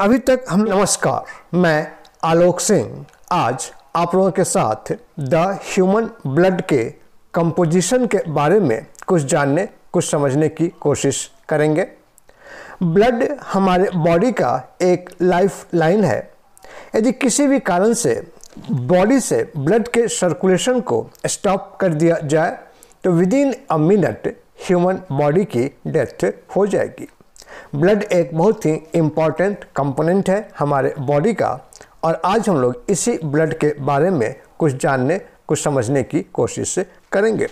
अभी तक हम नमस्कार मैं आलोक सिंह आज आप लोगों के साथ द ह्यूमन ब्लड के कंपोजिशन के बारे में कुछ जानने कुछ समझने की कोशिश करेंगे ब्लड हमारे बॉडी का एक लाइफ लाइन है यदि किसी भी कारण से बॉडी से ब्लड के सर्कुलेशन को स्टॉप कर दिया जाए तो within a minute human body की डेथ हो जाएगी ब्लड एक बहुत ही इम्पॉर्टेंट कंपोनेंट है हमारे बॉडी का और आज हम लोग इसी ब्लड के बारे में कुछ जानने कुछ समझने की कोशिश करेंगे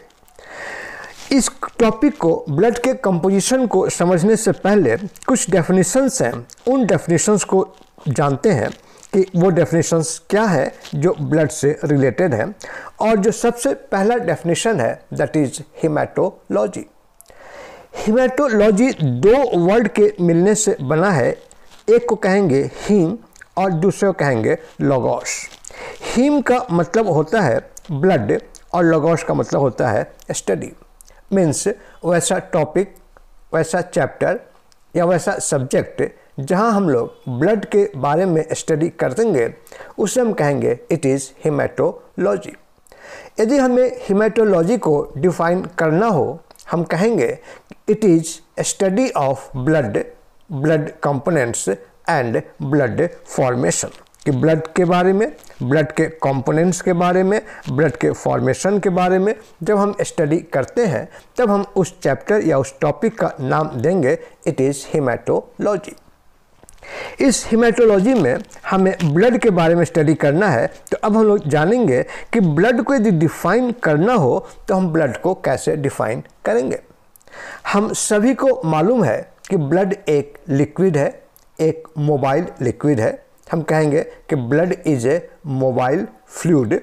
इस टॉपिक को ब्लड के कंपोजिशन को समझने से पहले कुछ डेफिनेशंस हैं उन डेफिनेशंस को जानते हैं कि वो डेफिनेशंस क्या है जो ब्लड से रिलेटेड हैं और जो सबसे पहला डेफिनेशन है दैट इज़ हिमाटोलॉजी हिमेटोलॉजी दो वर्ड के मिलने से बना है एक को कहेंगे हीम और दूसरे को कहेंगे लोगोस हीम का मतलब होता है ब्लड और लोगोस का मतलब होता है स्टडी मीन्स वैसा टॉपिक वैसा चैप्टर या वैसा सब्जेक्ट जहां हम लोग ब्लड के बारे में स्टडी कर देंगे उसे हम कहेंगे इट इज़ हिमेटोलॉजी यदि हमें हिमेटोलॉजी को डिफाइन करना हो हम कहेंगे it is a study of blood blood components and blood formation कि ब्लड के बारे में ब्लड के कंपोनेंट्स के बारे में ब्लड के फॉर्मेशन के बारे में जब हम स्टडी करते हैं तब हम उस चैप्टर या उस टॉपिक का नाम देंगे इट इज़ हिमेटोलॉजी इस हिमेटोलॉजी में हमें ब्लड के बारे में स्टडी करना है तो अब हम लोग जानेंगे कि ब्लड को यदि डिफाइन करना हो तो हम ब्लड को कैसे डिफाइन करेंगे हम सभी को मालूम है कि ब्लड एक लिक्विड है एक मोबाइल लिक्विड है हम कहेंगे कि blood is a mobile fluid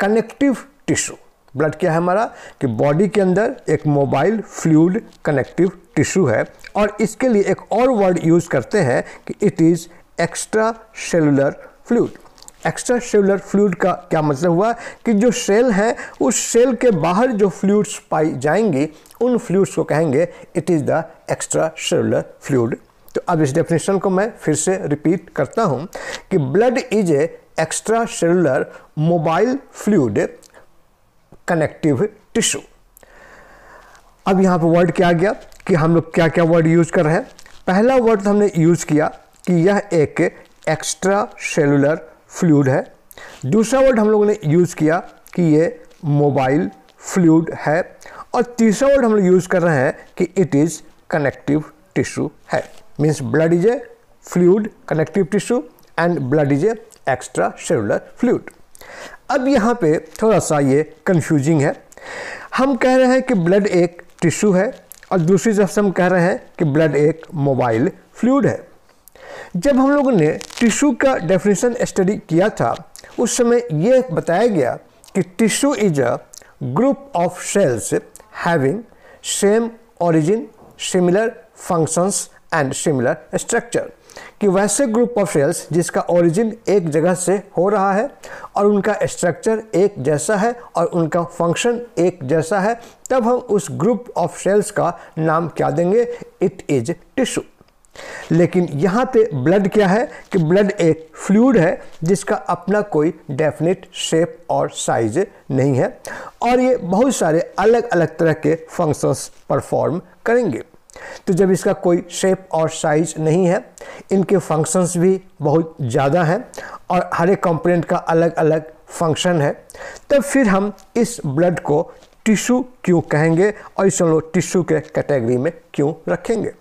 connective tissue blood क्या है हमारा कि बॉडी के अंदर एक मोबाइल फ्लूड कनेक्टिव टिश्यू है और इसके लिए एक और वर्ड यूज़ करते हैं कि it is extra cellular fluid extra cellular fluid का क्या मतलब हुआ कि जो सेल है उस सेल के बाहर जो फ्लूड्स पाई जाएंगी उन फ्लूड्स को कहेंगे it is the extra cellular fluid तो अब इस डेफिनेशन को मैं फिर से रिपीट करता हूँ कि blood is a extra cellular mobile fluid connective tissue अब यहाँ पर वर्ड क्या आ गया कि हम लोग क्या क्या वर्ड यूज़ कर रहे हैं पहला वर्ड हमने यूज़ किया कि यह एक एक्स्ट्रा सेलुलर फ्लूड है दूसरा वर्ड हम लोगों ने यूज़ किया कि ये मोबाइल फ्लूड है और तीसरा वर्ड हम लोग यूज़ कर रहे हैं कि इट इज़ कनेक्टिव टिश्यू है means blood is a fluid connective tissue and blood is a extra cellular fluid अब यहाँ पे थोड़ा सा ये कन्फ्यूजिंग है हम कह रहे हैं कि ब्लड एक टिश्यू है और दूसरी तरफ से हम कह रहे हैं कि ब्लड एक मोबाइल फ्लूड है जब हम लोगों ने टिश्यू का डेफिनेशन स्टडी किया था उस समय यह बताया गया कि tissue is a group of cells having same origin similar functions and similar structure कि वैसे ग्रुप ऑफ सेल्स जिसका ओरिजिन एक जगह से हो रहा है और उनका स्ट्रक्चर एक जैसा है और उनका फंक्शन एक जैसा है तब हम उस ग्रुप ऑफ सेल्स का नाम क्या देंगे इट इज टिश्यू लेकिन यहाँ पे ब्लड क्या है कि ब्लड एक फ्लूड है जिसका अपना कोई डेफिनेट शेप और साइज नहीं है और ये बहुत सारे अलग अलग तरह के फंक्शंस परफॉर्म करेंगे तो जब इसका कोई शेप और साइज नहीं है इनके फंक्शंस भी बहुत ज़्यादा हैं और हर एक कंपोनेंट का अलग अलग फंक्शन है तब तो फिर हम इस ब्लड को टिश्यू क्यों कहेंगे और इसे लोग टिश्यू के कैटेगरी में क्यों रखेंगे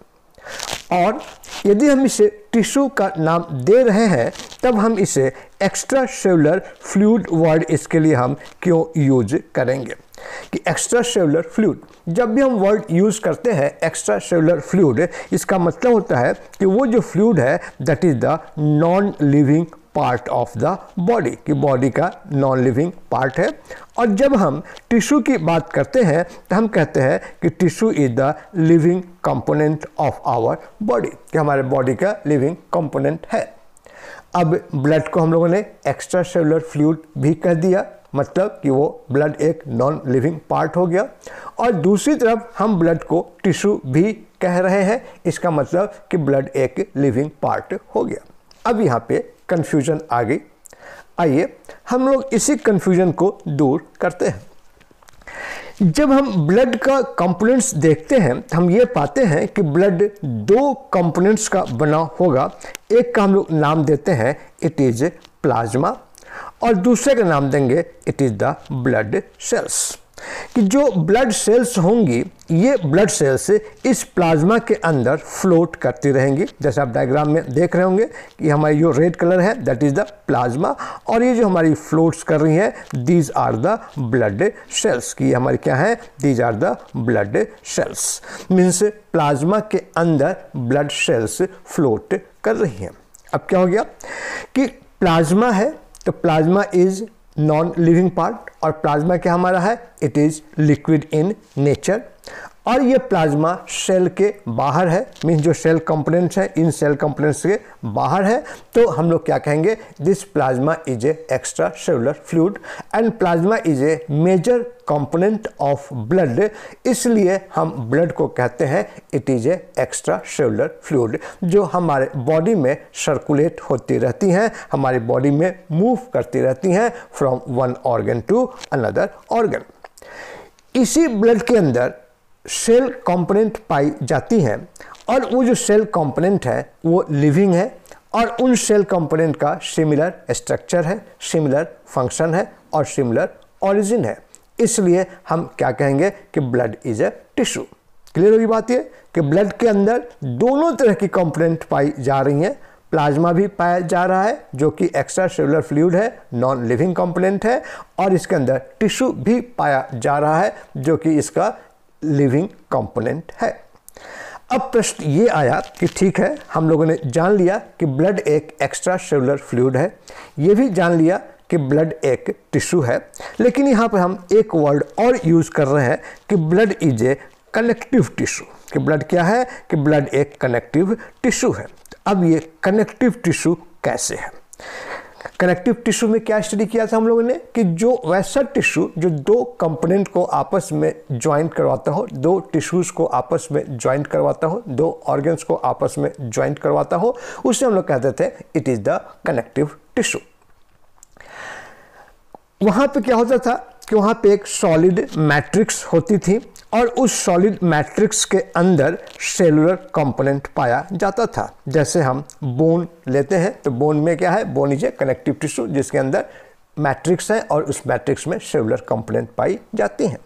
और यदि हम इसे टिश्यू का नाम दे रहे हैं तब हम इसे एक्स्ट्रा सेलुलर फ्लूड वर्ड इसके लिए हम क्यों यूज करेंगे कि एक्स्ट्रा सेलुलर फ्लूड जब भी हम वर्ड यूज़ करते हैं एक्स्ट्रा सेलुलर फ्लूड इसका मतलब होता है कि वो जो फ्लूड है that is the non living part of the body कि बॉडी का नॉन लिविंग पार्ट है और जब हम टिश्यू की बात करते हैं तो हम कहते हैं कि tissue is the living component of our body कि हमारे बॉडी का लिविंग कंपोनेंट है अब ब्लड को हम लोगों ने एक्स्ट्रा सेलुलर फ्लूड भी कह दिया मतलब कि वो ब्लड एक नॉन लिविंग पार्ट हो गया और दूसरी तरफ हम ब्लड को टिश्यू भी कह रहे हैं इसका मतलब कि ब्लड एक लिविंग पार्ट हो गया अब यहाँ पे कन्फ्यूजन आ गई आइए हम लोग इसी कन्फ्यूजन को दूर करते हैं जब हम ब्लड का कंपोनेंट्स देखते हैं तो हम ये पाते हैं कि ब्लड दो कंपोनेंट्स का बना होगा एक का हम लोग नाम देते हैं इट इज़ प्लाज्मा और दूसरे का नाम देंगे it is the blood cells कि जो ब्लड सेल्स होंगी ये ब्लड सेल्स इस प्लाज्मा के अंदर फ्लोट करती रहेंगी जैसे आप डायग्राम में देख रहे होंगे कि हमारी जो रेड कलर है दैट इज़ द प्लाज्मा और ये जो हमारी फ्लोट्स कर रही हैं these are the blood cells की हमारी क्या है these are the blood cells means plasma के अंदर ब्लड सेल्स फ्लोट कर रही हैं अब क्या हो गया कि प्लाज्मा है तो plasma is non living part और प्लाज्मा क्या हमारा है it is liquid in nature और ये प्लाज्मा सेल के बाहर है मीन्स जो सेल कंपोनेंट्स हैं इन सेल कंपोनेंट्स के बाहर है तो हम लोग क्या कहेंगे this plasma is a extra cellular fluid and plasma is a major component of blood इसलिए हम ब्लड को कहते हैं it is a extra cellular fluid जो हमारे बॉडी में सर्कुलेट होती रहती हैं हमारी बॉडी में मूव करती रहती हैं from one organ to another organ इसी ब्लड के अंदर सेल कंपोनेंट पाई जाती हैं और वो जो सेल कंपोनेंट है वो लिविंग है और उन सेल कंपोनेंट का सिमिलर स्ट्रक्चर है सिमिलर फंक्शन है और सिमिलर ऑरिजिन है इसलिए हम क्या कहेंगे कि blood is a tissue clear होगी बात ये कि ब्लड के अंदर दोनों तरह की कंपोनेंट पाई जा रही हैं प्लाज्मा भी पाया जा रहा है जो कि एक्स्ट्रा सेलुलर फ्लूड है नॉन लिविंग कंपोनेंट है और इसके अंदर टिश्यू भी पाया जा रहा है जो कि इसका लिविंग कंपोनेंट है अब प्रश्न ये आया कि ठीक है हम लोगों ने जान लिया कि ब्लड एक एक्स्ट्रा सेलुलर फ्लूड है ये भी जान लिया कि ब्लड एक टिश्यू है लेकिन यहाँ पर हम एक वर्ड और यूज़ कर रहे हैं कि blood is a connective tissue कि ब्लड क्या है कि ब्लड एक कनेक्टिव टिश्यू है अब ये कनेक्टिव टिश्यू कैसे है कनेक्टिव टिश्यू में क्या स्टडी किया था हम लोगों ने कि जो वैसा टिश्यू जो दो कंपोनेंट को आपस में ज्वाइंट करवाता हो दो टिश्यूज़ को आपस में ज्वाइंट करवाता हो दो ऑर्गन्स को आपस में ज्वाइंट करवाता हो उसे हम लोग कहते थे it is the connective tissue वहां पे क्या होता था कि वहां पे एक सॉलिड मैट्रिक्स होती थी और उस सॉलिड मैट्रिक्स के अंदर सेलुलर कंपोनेंट पाया जाता था जैसे हम बोन लेते हैं तो बोन में क्या है bone is a connective tissue जिसके अंदर मैट्रिक्स है और उस मैट्रिक्स में सेलुलर कंपोनेंट पाई जाती हैं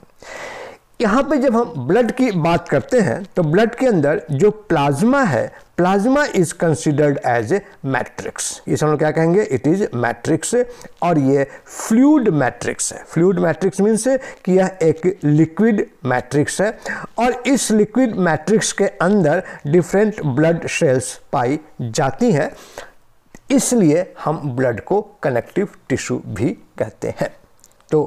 यहाँ पे जब हम ब्लड की बात करते हैं तो ब्लड के अंदर जो प्लाज्मा है plasma is considered as a matrix ये हम लोग क्या कहेंगे इट इज मैट्रिक्स और ये फ्लूड मैट्रिक्स है फ्लूड मैट्रिक्स मीन्स कि यह एक लिक्विड मैट्रिक्स है और इस लिक्विड मैट्रिक्स के अंदर डिफरेंट ब्लड सेल्स पाई जाती हैं इसलिए हम ब्लड को कनेक्टिव टिश्यू भी कहते हैं तो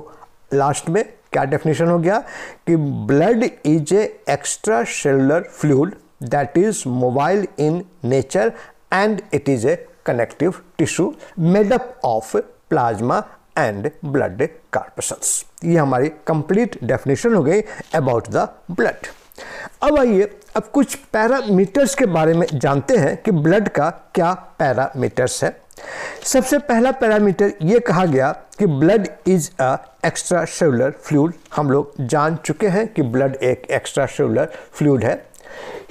लास्ट में क्या डेफिनेशन हो गया कि blood is a extra cellular fluid that is mobile in nature and it is a connective tissue made up of plasma and blood corpuscles ये हमारी कंप्लीट डेफिनेशन हो गई अबाउट द ब्लड अब आइए अब कुछ पैरामीटर्स के बारे में जानते हैं कि ब्लड का क्या पैरामीटर्स है सबसे पहला पैरामीटर ये कहा गया कि blood is a extra cellular fluid हम लोग जान चुके हैं कि ब्लड एक एक्स्ट्रा सेलुलर फ्लूड है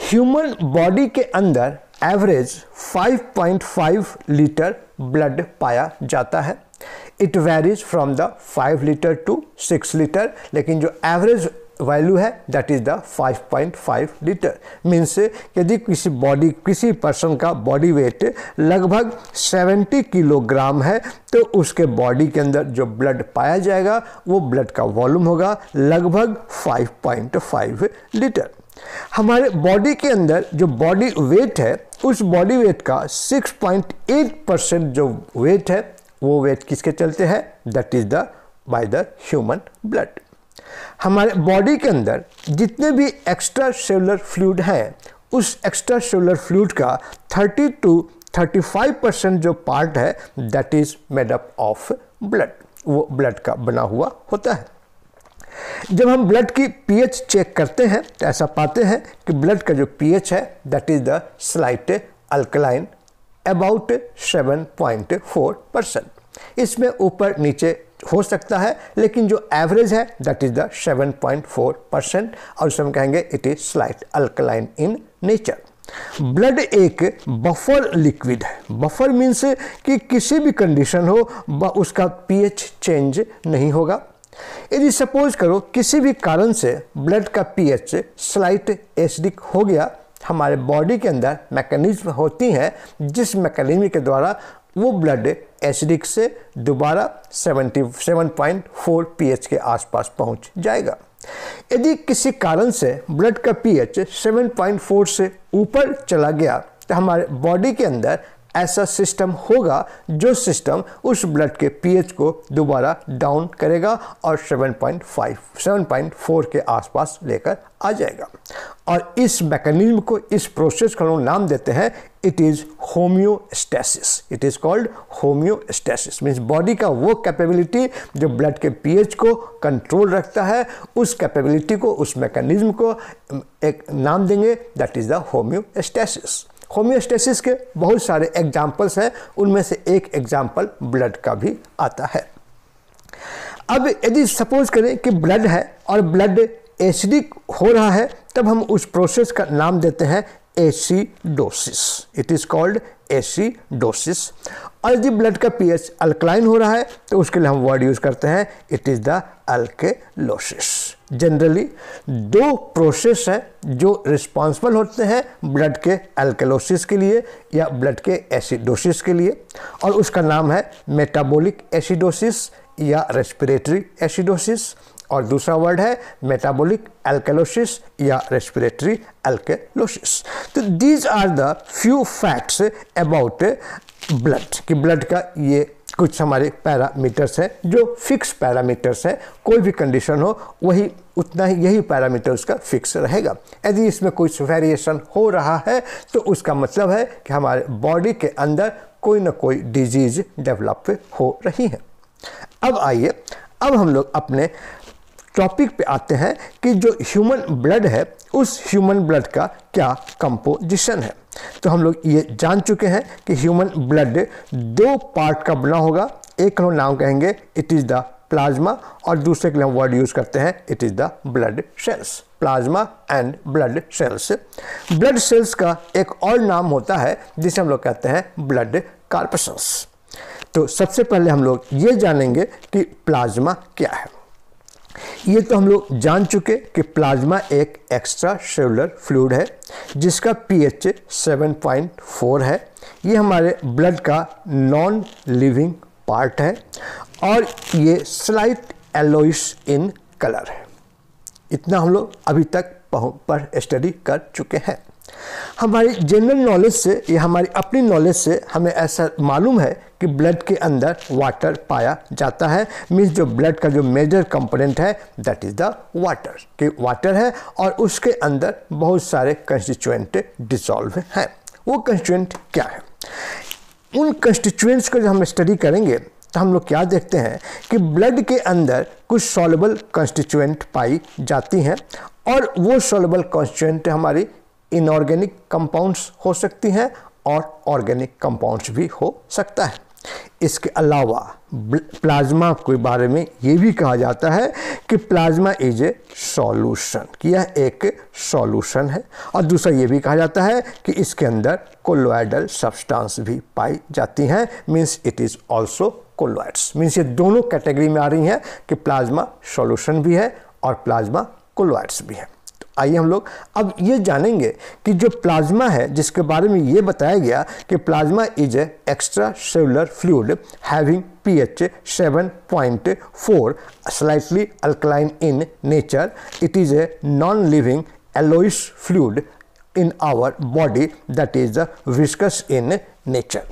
ह्यूमन बॉडी के अंदर एवरेज 5.5 लीटर ब्लड पाया जाता है it varies from the 5 litre to 6 litre लेकिन जो एवरेज वैल्यू है that is the 5.5 litre means यदि किसी बॉडी किसी पर्सन का बॉडी वेट लगभग 70 किलोग्राम है तो उसके बॉडी के अंदर जो ब्लड पाया जाएगा वो ब्लड का वॉल्यूम होगा लगभग 5.5 लीटर हमारे बॉडी के अंदर जो बॉडी वेट है उस बॉडी वेट का 6.8 परसेंट जो वेट है वो वेट किसके चलते हैं that is the by the human blood हमारे बॉडी के अंदर जितने भी एक्स्ट्रा सेलुलर फ्लूड हैं उस एक्स्ट्रा सेलुलर फ्लूड का 30 टू 35 परसेंट जो पार्ट है that is made up of blood वो ब्लड का बना हुआ होता है जब हम ब्लड की पीएच चेक करते हैं तो ऐसा पाते हैं कि ब्लड का जो पीएच है that is the slight alkaline about 7.4 percent इसमें ऊपर नीचे हो सकता है लेकिन जो एवरेज है दैट इज़ द 7.4 परसेंट और उसमें कहेंगे it is slight alkaline in nature blood एक बफर लिक्विड है बफर मीन्स कि किसी भी कंडीशन हो उसका पीएच चेंज नहीं होगा यदि सपोज करो किसी भी कारण से ब्लड का पीएच स्लाइट एसिडिक हो गया हमारे बॉडी के अंदर मैकेनिज्म होती हैं जिस मैकेनिज्म के द्वारा वो ब्लड एसिडिक से दोबारा 77.4 पीएच के आसपास पहुंच जाएगा यदि किसी कारण से ब्लड का पीएच 7.4 से ऊपर चला गया तो हमारे बॉडी के अंदर ऐसा सिस्टम होगा जो सिस्टम उस ब्लड के पीएच को दोबारा डाउन करेगा और 7.5 7.4 के आसपास लेकर आ जाएगा और इस मैकेनिज्म को इस प्रोसेस का हम नाम देते हैं it is homeostasis it is called homeostasis means body का वो कैपेबिलिटी जो ब्लड के पीएच को कंट्रोल रखता है उस कैपेबिलिटी को उस मैकेनिज्म को एक नाम देंगे that is the homeostasis homeostasis के बहुत सारे एग्जाम्पल्स हैं उनमें से एक एग्जाम्पल ब्लड का भी आता है अब यदि सपोज करें कि ब्लड है और ब्लड एसिडिक हो रहा है तब हम उस प्रोसेस का नाम देते हैं acidosis it is called acidosis और यदि ब्लड का पीएच अल्कलाइन हो रहा है तो उसके लिए हम वर्ड यूज़ करते हैं it is the alkalosis generally दो प्रोसेस है जो रिस्पॉन्सिबल होते हैं ब्लड के एल्केलोसिस के लिए या ब्लड के एसिडोसिस के लिए और उसका नाम है मेटाबॉलिक एसिडोसिस या रेस्पिरेटरी एसिडोसिस और दूसरा वर्ड है मेटाबॉलिक एल्केलोसिस या रेस्पिरेटरी एल्केलोसिस तो these are the few facts about blood कि ब्लड का ये कुछ हमारे पैरामीटर्स हैं जो फिक्स पैरामीटर्स हैं कोई भी कंडीशन हो वही उतना ही यही पैरामीटर उसका फिक्स रहेगा यदि इसमें कुछ वेरिएशन हो रहा है तो उसका मतलब है कि हमारे बॉडी के अंदर कोई ना कोई डिजीज डेवलप हो रही है अब आइए अब हम लोग अपने टॉपिक पे आते हैं कि जो ह्यूमन ब्लड है उस ह्यूमन ब्लड का क्या कंपोजिशन है तो हम लोग ये जान चुके हैं कि ह्यूमन ब्लड दो पार्ट का बना होगा एक हम नाम कहेंगे इट इज़ द प्लाज्मा और दूसरे के लिए हम वर्ड यूज़ करते हैं it is the blood cells plasma and blood cells blood cells का एक और नाम होता है जिसे हम लोग कहते हैं ब्लड कार्पसल्स तो सबसे पहले हम लोग ये जानेंगे कि प्लाज्मा क्या है ये तो हम लोग जान चुके कि प्लाज्मा एक एक्स्ट्रा सेलुलर फ्लूड है जिसका पीएच 7.4 है ये हमारे ब्लड का नॉन लिविंग पार्ट है और ये स्लाइट एलोइस इन कलर है इतना हम लोग अभी तक पर स्टडी कर चुके हैं हमारी जनरल नॉलेज से या हमारी अपनी नॉलेज से हमें ऐसा मालूम है कि ब्लड के अंदर वाटर पाया जाता है मीन्स जो ब्लड का जो मेजर कंपोनेंट है दैट इज़ द वाटर कि वाटर है और उसके अंदर बहुत सारे कंस्टिट्यूएंट डिसॉल्व हैं वो कंस्टिट्यूएंट क्या है उन कंस्टिट्यूएंट्स को जब हम स्टडी करेंगे तो हम लोग क्या देखते हैं कि ब्लड के अंदर कुछ सॉलेबल कंस्टिट्यूएंट पाई जाती हैं और वो सॉलेबल कंस्टिट्यूएंट हमारी इनऑर्गेनिक कंपाउंड्स हो सकती हैं और ऑर्गेनिक कंपाउंड्स भी हो सकता है इसके अलावा प्लाज्मा के बारे में ये भी कहा जाता है कि प्लाज्मा इज ए सॉल्यूशन कि यह एक सॉल्यूशन है और दूसरा ये भी कहा जाता है कि इसके अंदर कोलोइडल सब्सटेंस भी पाई जाती हैं means it is also colloids means ये दोनों कैटेगरी में आ रही हैं कि प्लाज्मा सॉल्यूशन भी है और प्लाज्मा कोलोइड्स भी है आइए हम लोग अब ये जानेंगे कि जो प्लाज्मा है जिसके बारे में ये बताया गया कि plasma is a extra cellular fluid having P H seven point four slightly alkaline in nature it is a non living aloes fluid in our body that is a viscous in nature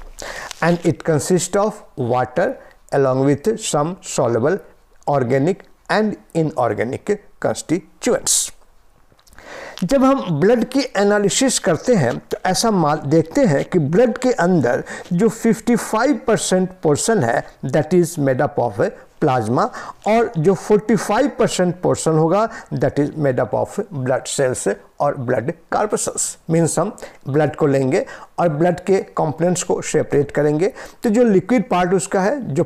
and it consist of water along with some soluble organic and inorganic constituents जब हम blood की analysis करते हैं तो ऐसा माल देखते हैं कि ब्लड के अंदर जो 55 परसेंट पोर्सन है that is made up of plasma और जो 45 परसेंट पोर्सन होगा that is made up of blood cells और ब्लड कार्पसल्स मीन्स हम ब्लड को लेंगे और ब्लड के कॉम्पोनेंट्स को सेपरेट करेंगे तो जो लिक्विड पार्ट उसका है जो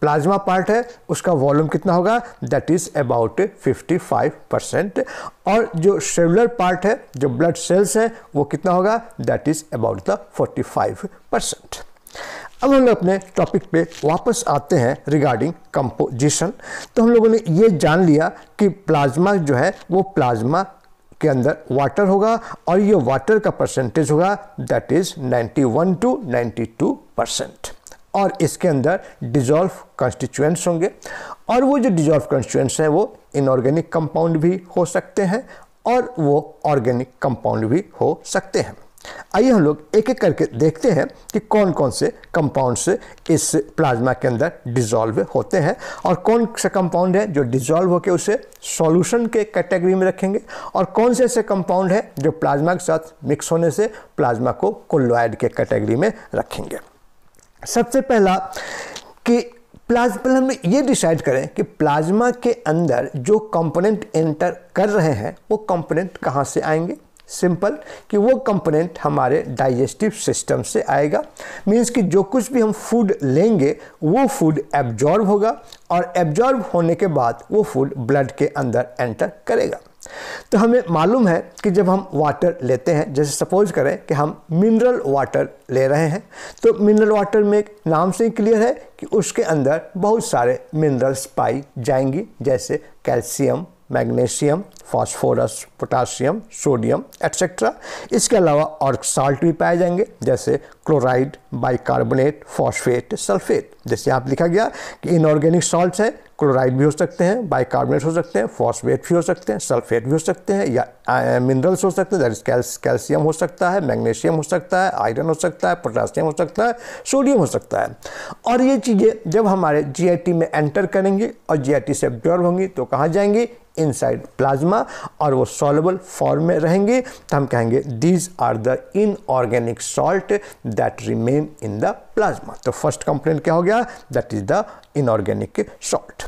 प्लाज्मा पार्ट है उसका वॉल्यूम कितना होगा दैट इज अबाउट 55 परसेंट और जो सेलुलर पार्ट है जो ब्लड सेल्स है वो कितना होगा that is about the 45 percent अब हम लोग अपने टॉपिक पे वापस आते हैं रिगार्डिंग कंपोजिशन तो हम लोगों ने ये जान लिया कि प्लाज्मा जो है वो प्लाज्मा के अंदर वाटर होगा और ये वाटर का परसेंटेज होगा दैट इज़ 91 टू 92 परसेंट और इसके अंदर डिजॉल्व कंस्टिट्यूएंट्स होंगे और वो जो डिजॉल्व कंस्टिट्यूएंट्स हैं वो इनऑर्गेनिक कंपाउंड भी हो सकते हैं और वो ऑर्गेनिक कंपाउंड भी हो सकते हैं आइए हम लोग एक एक करके देखते हैं कि कौन कौन से कंपाउंड से इस प्लाज्मा के अंदर डिजॉल्व होते हैं और कौन से कंपाउंड है जो डिजॉल्व होकर उसे सॉल्यूशन के कैटेगरी में रखेंगे और कौन से ऐसे कंपाउंड है जो प्लाज्मा के साथ मिक्स होने से प्लाज्मा को कोलोइड के कैटेगरी में रखेंगे सबसे पहला कि प्लाज्मा हम ये डिसाइड करें कि प्लाज्मा के अंदर जो कंपोनेंट एंटर कर रहे हैं वो कंपोनेंट कहाँ से आएंगे सिंपल कि वो कंपोनेंट हमारे डाइजेस्टिव सिस्टम से आएगा मीन्स कि जो कुछ भी हम फूड लेंगे वो फूड एब्जॉर्ब होगा और एब्जॉर्ब होने के बाद वो फूड ब्लड के अंदर एंटर करेगा तो हमें मालूम है कि जब हम वाटर लेते हैं जैसे सपोज करें कि हम मिनरल वाटर ले रहे हैं तो मिनरल वाटर में एक नाम से ही क्लियर है कि उसके अंदर बहुत सारे मिनरल्स पाई जाएंगी जैसे calcium magnesium phosphorus potassium sodium etcetera इसके अलावा और साल्ट भी पाए जाएंगे जैसे क्लोराइड बाइकार्बोनेट फॉस्फेट सल्फेट जैसे आप लिखा गया कि इनऑर्गेनिक सॉल्ट है क्लोराइड भी हो सकते हैं बाइकार्बोनेट हो सकते हैं फॉस्फेट भी हो सकते हैं सल्फेट भी हो सकते हैं या मिनरल्स हो सकते हैं कैल्शियम हो सकता है मैग्नीशियम हो सकता है आयरन हो सकता है पोटासियम हो सकता है सोडियम हो सकता है और ये चीज़ें जब हमारे जीआईटी में एंटर करेंगी और जीआईटी से एब्जॉर्व होंगी तो कहाँ जाएंगी इनसाइड प्लाज्मा और वो सॉलेबल फॉर्म में रहेंगे तो हम कहेंगे these are the inorganic salt that remain in the plasma तो फर्स्ट कंपोनेंट क्या हो गया that is the inorganic salt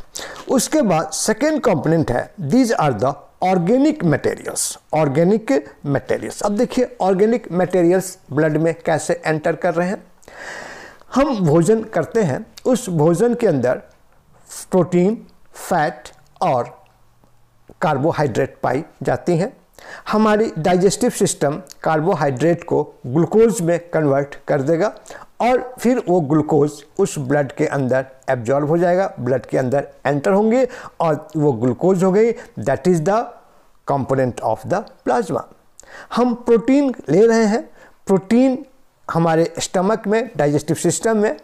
उसके बाद सेकेंड कंपोनेंट है these are the organic materials organic materials अब देखिए ऑर्गेनिक मटेरियल्स ब्लड में कैसे एंटर कर रहे हैं हम भोजन करते हैं उस भोजन के अंदर प्रोटीन फैट और कार्बोहाइड्रेट पाई जाती हैं हमारी डाइजेस्टिव सिस्टम कार्बोहाइड्रेट को ग्लूकोज में कन्वर्ट कर देगा और फिर वो ग्लूकोज उस ब्लड के अंदर एब्जॉर्ब हो जाएगा ब्लड के अंदर एंटर होंगे और वो ग्लूकोज हो गई that is the component of the plasma हम प्रोटीन ले रहे हैं प्रोटीन हमारे स्टमक में डाइजेस्टिव सिस्टम में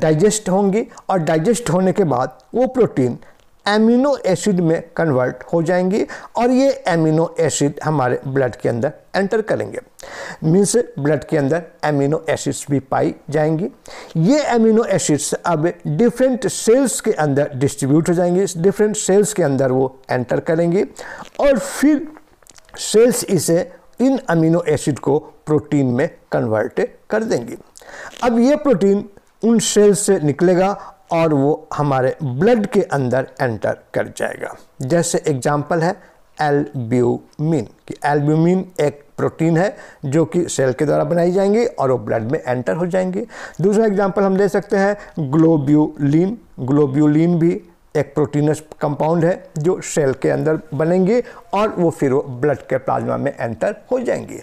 डाइजेस्ट eh, होंगी और डाइजेस्ट होने के बाद वो प्रोटीन एमिनो एसिड में कन्वर्ट हो जाएंगी और ये एमिनो एसिड हमारे ब्लड के अंदर एंटर करेंगे मीन्स ब्लड के अंदर एमिनो एसिड्स भी पाई जाएंगी ये एमिनो एसिड्स अब डिफरेंट सेल्स के अंदर डिस्ट्रीब्यूट हो जाएंगे डिफरेंट सेल्स के अंदर वो एंटर करेंगे और फिर सेल्स इसे इन अमीनो एसिड को प्रोटीन में कन्वर्ट कर देंगे अब ये प्रोटीन उन सेल्स से निकलेगा और वो हमारे ब्लड के अंदर एंटर कर जाएगा जैसे एग्जाम्पल है एल्ब्यूमिन कि एल्ब्यूमिन एक प्रोटीन है जो कि सेल के द्वारा बनाई जाएंगी और वो ब्लड में एंटर हो जाएंगे दूसरा एग्जाम्पल हम दे सकते हैं ग्लोब्यूलिन ग्लोब्यूलिन भी एक प्रोटीनस कंपाउंड है जो सेल के अंदर बनेंगे और वो फिर वो ब्लड के प्लाज्मा में एंटर हो जाएंगे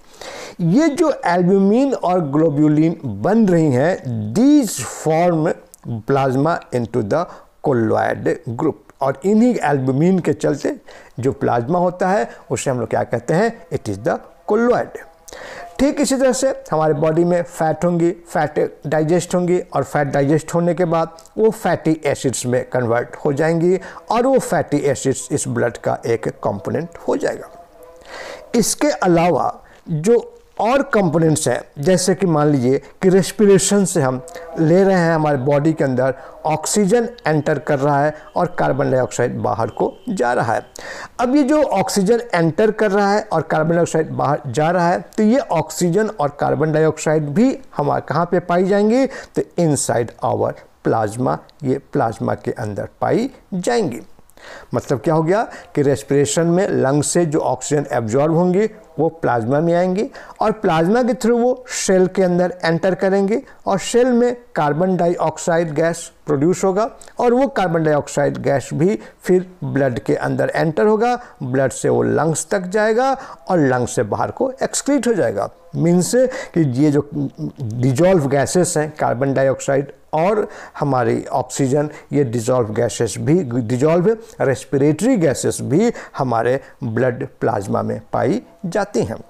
ये जो एल्ब्यूमिन और ग्लोब्यूलिन बन रही हैं these form plasma into the colloid group और इन्हीं एल्बुमिन के चलते जो प्लाज्मा होता है उसे हम लोग क्या कहते हैं इट इज़ द कोलोइड ठीक इसी तरह से हमारे बॉडी में फैट होंगी फैट डाइजेस्ट होंगी और फैट डाइजेस्ट होने के बाद वो फैटी एसिड्स में कन्वर्ट हो जाएंगी और वो फैटी एसिड्स इस ब्लड का एक कंपोनेंट हो जाएगा इसके अलावा जो और कंपोनेंट्स हैं जैसे कि मान लीजिए कि रेस्पिरेशन से हम ले रहे हैं हमारे बॉडी के अंदर ऑक्सीजन एंटर कर रहा है और कार्बन डाइऑक्साइड बाहर को जा रहा है अब ये जो ऑक्सीजन एंटर कर रहा है और कार्बन डाइऑक्साइड बाहर जा रहा है तो ये ऑक्सीजन और कार्बन डाइऑक्साइड भी हमारे कहाँ पर पाई जाएंगी तो इन आवर प्लाज्मा ये प्लाज्मा के अंदर पाई जाएंगी मतलब क्या हो गया कि रेस्पिरेशन में लंग से जो ऑक्सीजन एब्जॉर्ब होंगे वो प्लाज्मा में आएंगे और प्लाज्मा के थ्रू वो सेल के अंदर एंटर करेंगे और सेल में कार्बन डाइऑक्साइड गैस प्रोड्यूस होगा और वो कार्बन डाइऑक्साइड गैस भी फिर ब्लड के अंदर एंटर होगा ब्लड से वो लंग्स तक जाएगा और लंग्स से बाहर को एक्सक्रीट हो जाएगा मीन्स कि ये जो डिजॉल्व गैसेस हैं कार्बन डाइऑक्साइड और हमारी ऑक्सीजन ये डिजॉल्व गैसेस भी डिजॉल्व रेस्पिरेटरी गैसेस भी हमारे ब्लड प्लाज्मा में पाई जा जाती हैं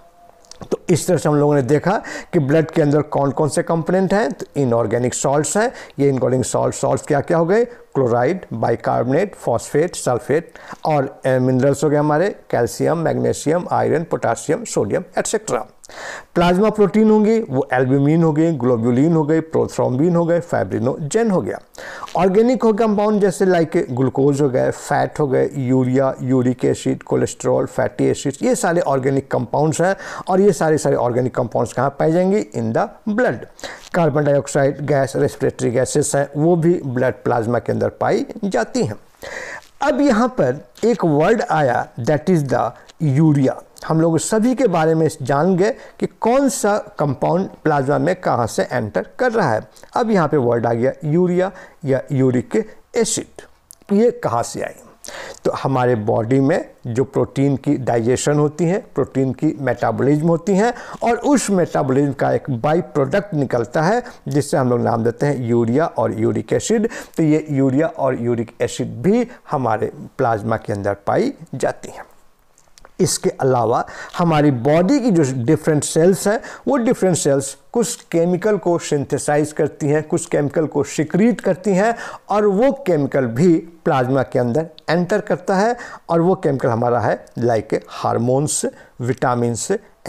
तो इस तरह से हम लोगों ने देखा कि ब्लड के अंदर कौन कौन से कंपोनेंट हैं तो इनऑर्गेनिक सॉल्ट्स हैं ये इनऑर्गेनिक सॉल्ट सॉल्ट्स क्या क्या हो गए क्लोराइड बाइकार्बोनेट फॉस्फेट सल्फेट और मिनरल्स हो गए हमारे calcium magnesium iron potassium sodium etcetera plasma protein होंगे वो एल्ब्यूमिन हो गए ग्लोब्यूलिन हो गए प्रोथ्रोम्बिन हो गए फाइब्रिनोजेन हो गया ऑर्गेनिक हो कंपाउंड जैसे लाइक ग्लूकोज हो गए फैट हो गए urea uric acid cholesterol fatty acid ये सारे ऑर्गेनिक कंपाउंड्स हैं और ये सारे सारे ऑर्गेनिक कंपाउंड्स कहाँ पाए जाएंगे in the blood carbon dioxide gas respiratory gases हैं वो भी ब्लड प्लाज्मा के अंदर पाई जाती हैं अब यहाँ पर एक वर्ड आया दैट इज़ द यूरिया हम लोग सभी के बारे में जान गए कि कौन सा कंपाउंड प्लाज्मा में कहाँ से एंटर कर रहा है अब यहाँ पे वर्ड आ गया यूरिया या यूरिक एसिड ये कहाँ से आई तो हमारे बॉडी में जो प्रोटीन की डाइजेशन होती है प्रोटीन की मेटाबॉलिज्म होती है और उस मेटाबॉलिज्म का एक बाई प्रोडक्ट निकलता है जिससे हम लोग नाम देते हैं यूरिया और यूरिक एसिड तो ये यूरिया और यूरिक एसिड भी हमारे प्लाज्मा के अंदर पाई जाती हैं इसके अलावा हमारी बॉडी की जो डिफरेंट सेल्स हैं वो डिफरेंट सेल्स कुछ केमिकल को सिंथेसाइज करती हैं कुछ केमिकल को सिक्रीट करती हैं और वो केमिकल भी प्लाज्मा के अंदर एंटर करता है और वो केमिकल हमारा है like hormones vitamin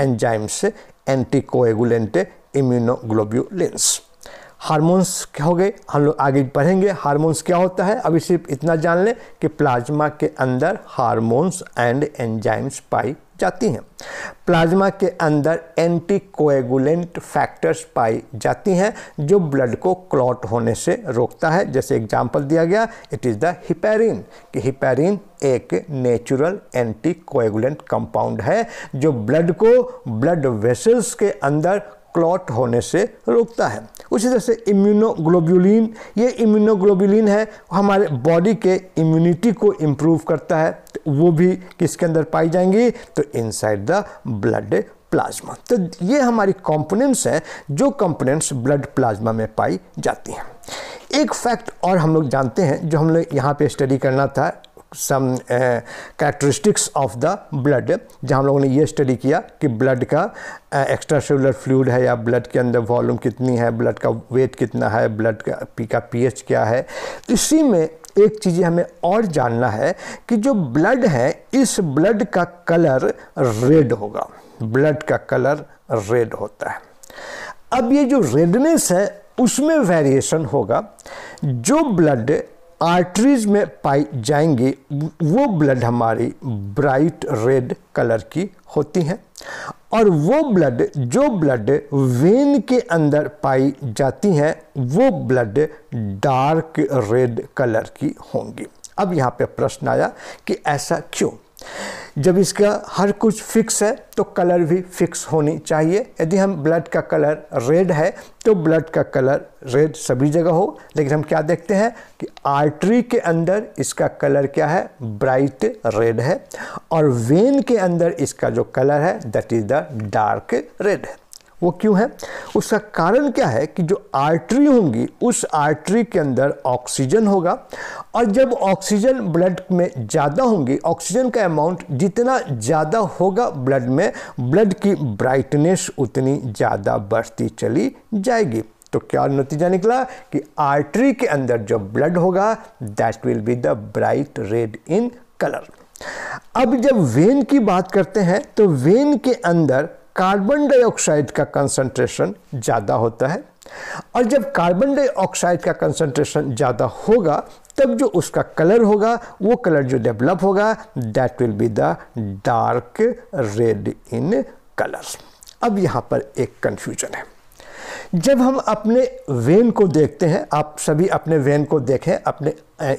enzymes anticoagulant immunoglobulins hormones हो गए हम लोग आगे पढ़ेंगे हार्मोन्स क्या होता है अभी सिर्फ इतना जान लें कि प्लाज्मा के अंदर हार्मोन्स एंड एंजाइम्स पाई जाती हैं प्लाज्मा के अंदर एंटी कोएगुलेंट फैक्टर्स पाई जाती हैं जो ब्लड को क्लॉट होने से रोकता है जैसे एग्जांपल दिया गया इट इज़ द हिपेरिन कि हिपेरिन एक नेचुरल एंटी कोएगुलेंट कंपाउंड है जो ब्लड को ब्लड वेसल्स के अंदर क्लॉट होने से रोकता है उसी तरह से इम्यूनोग्लोबुलिन ये इम्यूनोग्लोबुलिन है हमारे बॉडी के इम्यूनिटी को इम्प्रूव करता है तो वो भी किसके अंदर पाई जाएंगी तो इनसाइड द ब्लड प्लाज्मा तो ये हमारी कंपोनेंट्स हैं जो कंपोनेंट्स ब्लड प्लाज्मा में पाई जाती हैं एक फैक्ट और हम लोग जानते हैं जो हम लोग यहाँ पे स्टडी करना था some characteristics of the blood जहाँ हम लोगों ने ये स्टडी किया कि ब्लड का एक्स्ट्रा सेलुलर फ्लूड है या ब्लड के अंदर वॉल्यूम कितनी है ब्लड का वेट कितना है ब्लड का पी का एच क्या है इसी में एक चीज़ हमें और जानना है कि जो ब्लड है इस ब्लड का कलर रेड होगा ब्लड का कलर रेड होता है अब ये जो रेडनेस है उसमें वेरिएशन होगा जो ब्लड आर्टरीज में पाई जाएंगी वो ब्लड हमारी ब्राइट रेड कलर की होती हैं और वो ब्लड जो ब्लड वेन के अंदर पाई जाती हैं वो ब्लड डार्क रेड कलर की होंगी अब यहाँ पे प्रश्न आया कि ऐसा क्यों जब इसका हर कुछ फिक्स है तो कलर भी फिक्स होनी चाहिए यदि हम ब्लड का कलर रेड है तो ब्लड का कलर रेड सभी जगह हो लेकिन हम क्या देखते हैं कि आर्टरी के अंदर इसका कलर क्या है ब्राइट रेड है और वेन के अंदर इसका जो कलर है that is the dark red है वो क्यों है उसका कारण क्या है कि जो आर्टरी होंगी उस आर्टरी के अंदर ऑक्सीजन होगा और जब ऑक्सीजन ब्लड में ज़्यादा होंगी ऑक्सीजन का अमाउंट जितना ज़्यादा होगा ब्लड में ब्लड की ब्राइटनेस उतनी ज़्यादा बढ़ती चली जाएगी तो क्या नतीजा निकला कि आर्टरी के अंदर जो ब्लड होगा that will be the bright red in colour अब जब वेन की बात करते हैं तो वेन के अंदर कार्बन डाइऑक्साइड का कंसंट्रेशन ज़्यादा होता है और जब कार्बन डाइऑक्साइड का कंसंट्रेशन ज़्यादा होगा तब जो उसका कलर होगा वो कलर जो डेवलप होगा that will be the dark red in colour अब यहाँ पर एक कन्फ्यूजन है जब हम अपने वेन को देखते हैं आप सभी अपने वेन को देखें अपने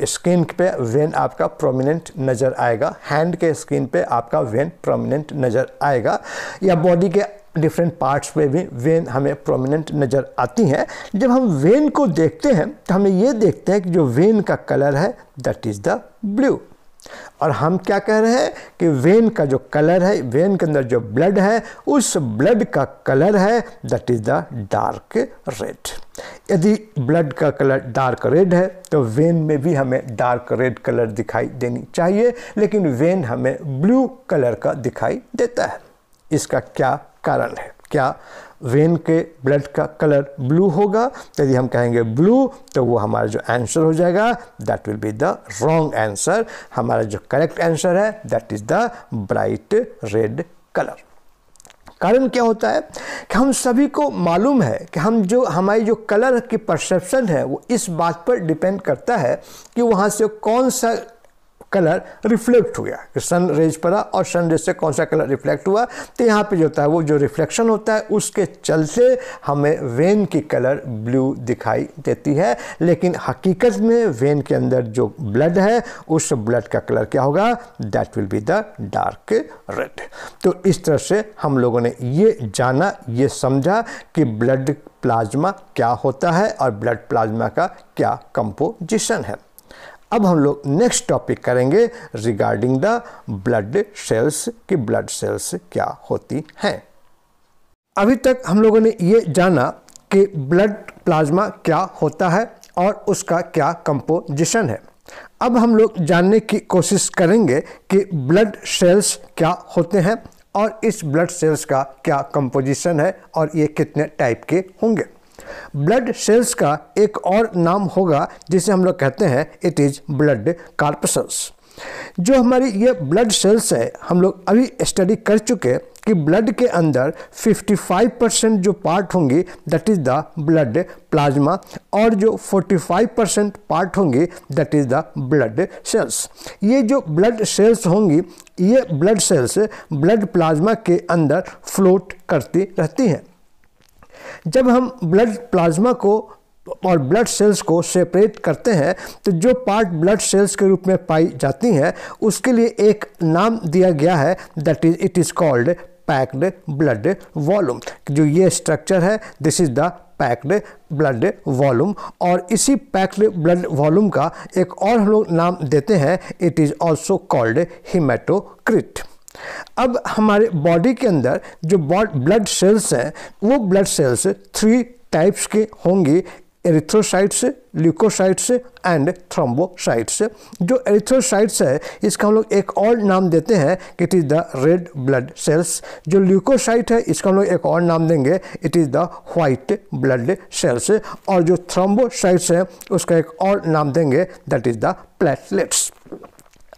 स्किन पे वेन आपका प्रोमिनेंट नज़र आएगा हैंड के स्किन पे आपका वेन प्रोमिनेंट नज़र आएगा या बॉडी के डिफरेंट पार्ट्स पे भी वेन हमें प्रोमिनेंट नज़र आती हैं जब हम वेन को देखते हैं तो हमें ये देखते हैं कि जो वेन का कलर है दैट इज़ द ब्लू और हम क्या कह रहे हैं कि वेन का जो कलर है वेन के अंदर जो ब्लड है उस ब्लड का कलर है that is the dark red यदि ब्लड का कलर डार्क रेड है तो वेन में भी हमें डार्क रेड कलर दिखाई देनी चाहिए लेकिन वेन हमें ब्लू कलर का दिखाई देता है इसका क्या कारण है क्या वेन के ब्लड का कलर ब्लू होगा यदि हम कहेंगे ब्लू तो वो हमारा जो आंसर हो जाएगा that will be the wrong answer हमारा जो करेक्ट आंसर है that is the bright red colour कारण क्या होता है कि हम सभी को मालूम है कि हम जो हमारी जो कलर की परसेप्शन है वो इस बात पर डिपेंड करता है कि वहाँ से कौन सा कलर रिफ्लेक्ट हुआ सन रेज पड़ा और सन रेज से कौन सा कलर रिफ्लेक्ट हुआ तो यहाँ पे जो होता है वो जो रिफ्लेक्शन होता है उसके चलते हमें वेन की कलर ब्लू दिखाई देती है लेकिन हकीकत में वेन के अंदर जो ब्लड है उस ब्लड का कलर क्या होगा that will be the dark red तो इस तरह से हम लोगों ने ये जाना ये समझा कि ब्लड प्लाज्मा क्या होता है और ब्लड प्लाज्मा का क्या कंपोजिशन है अब हम लोग नेक्स्ट टॉपिक करेंगे रिगार्डिंग द ब्लड सेल्स कि ब्लड सेल्स क्या होती हैं अभी तक हम लोगों ने ये जाना कि ब्लड प्लाज्मा क्या होता है और उसका क्या कंपोजिशन है अब हम लोग जानने की कोशिश करेंगे कि ब्लड सेल्स क्या होते हैं और इस ब्लड सेल्स का क्या कंपोजिशन है और ये कितने टाइप के होंगे ब्लड सेल्स का एक और नाम होगा जिसे हम लोग कहते हैं इट इज़ ब्लड कार्पसल्स जो हमारी ये ब्लड सेल्स है हम लोग अभी स्टडी कर चुके कि ब्लड के अंदर 55 परसेंट जो पार्ट होंगी that is the blood plasma और जो 45 परसेंट पार्ट होंगी that is the blood cells ये जो ब्लड सेल्स होंगी ये ब्लड सेल्स ब्लड प्लाज्मा के अंदर फ्लोट करती रहती हैं जब हम ब्लड प्लाज्मा को और ब्लड सेल्स को सेपरेट करते हैं तो जो पार्ट ब्लड सेल्स के रूप में पाई जाती हैं उसके लिए एक नाम दिया गया है that is it is called packed blood volume जो ये स्ट्रक्चर है this is the packed blood volume और इसी पैक्ड ब्लड वॉल्यूम का एक और हम लोग नाम देते हैं it is also called hematocrit अब हमारे बॉडी के अंदर जो ब्लड सेल्स हैं वो ब्लड सेल्स थ्री टाइप्स के होंगी एरिथ्रोसाइट्स ल्यूकोसाइट्स एंड थ्रोम्बोसाइट्स जो एरिथ्रोसाइट्स है इसका हम लोग एक और नाम देते हैं it is the red blood cells जो ल्यूकोसाइट है इसका हम लोग एक और नाम देंगे it is the white blood cells और जो थ्रोम्बोसाइट्स हैं उसका एक और नाम देंगे दैट इज़ द प्लेटलेट्स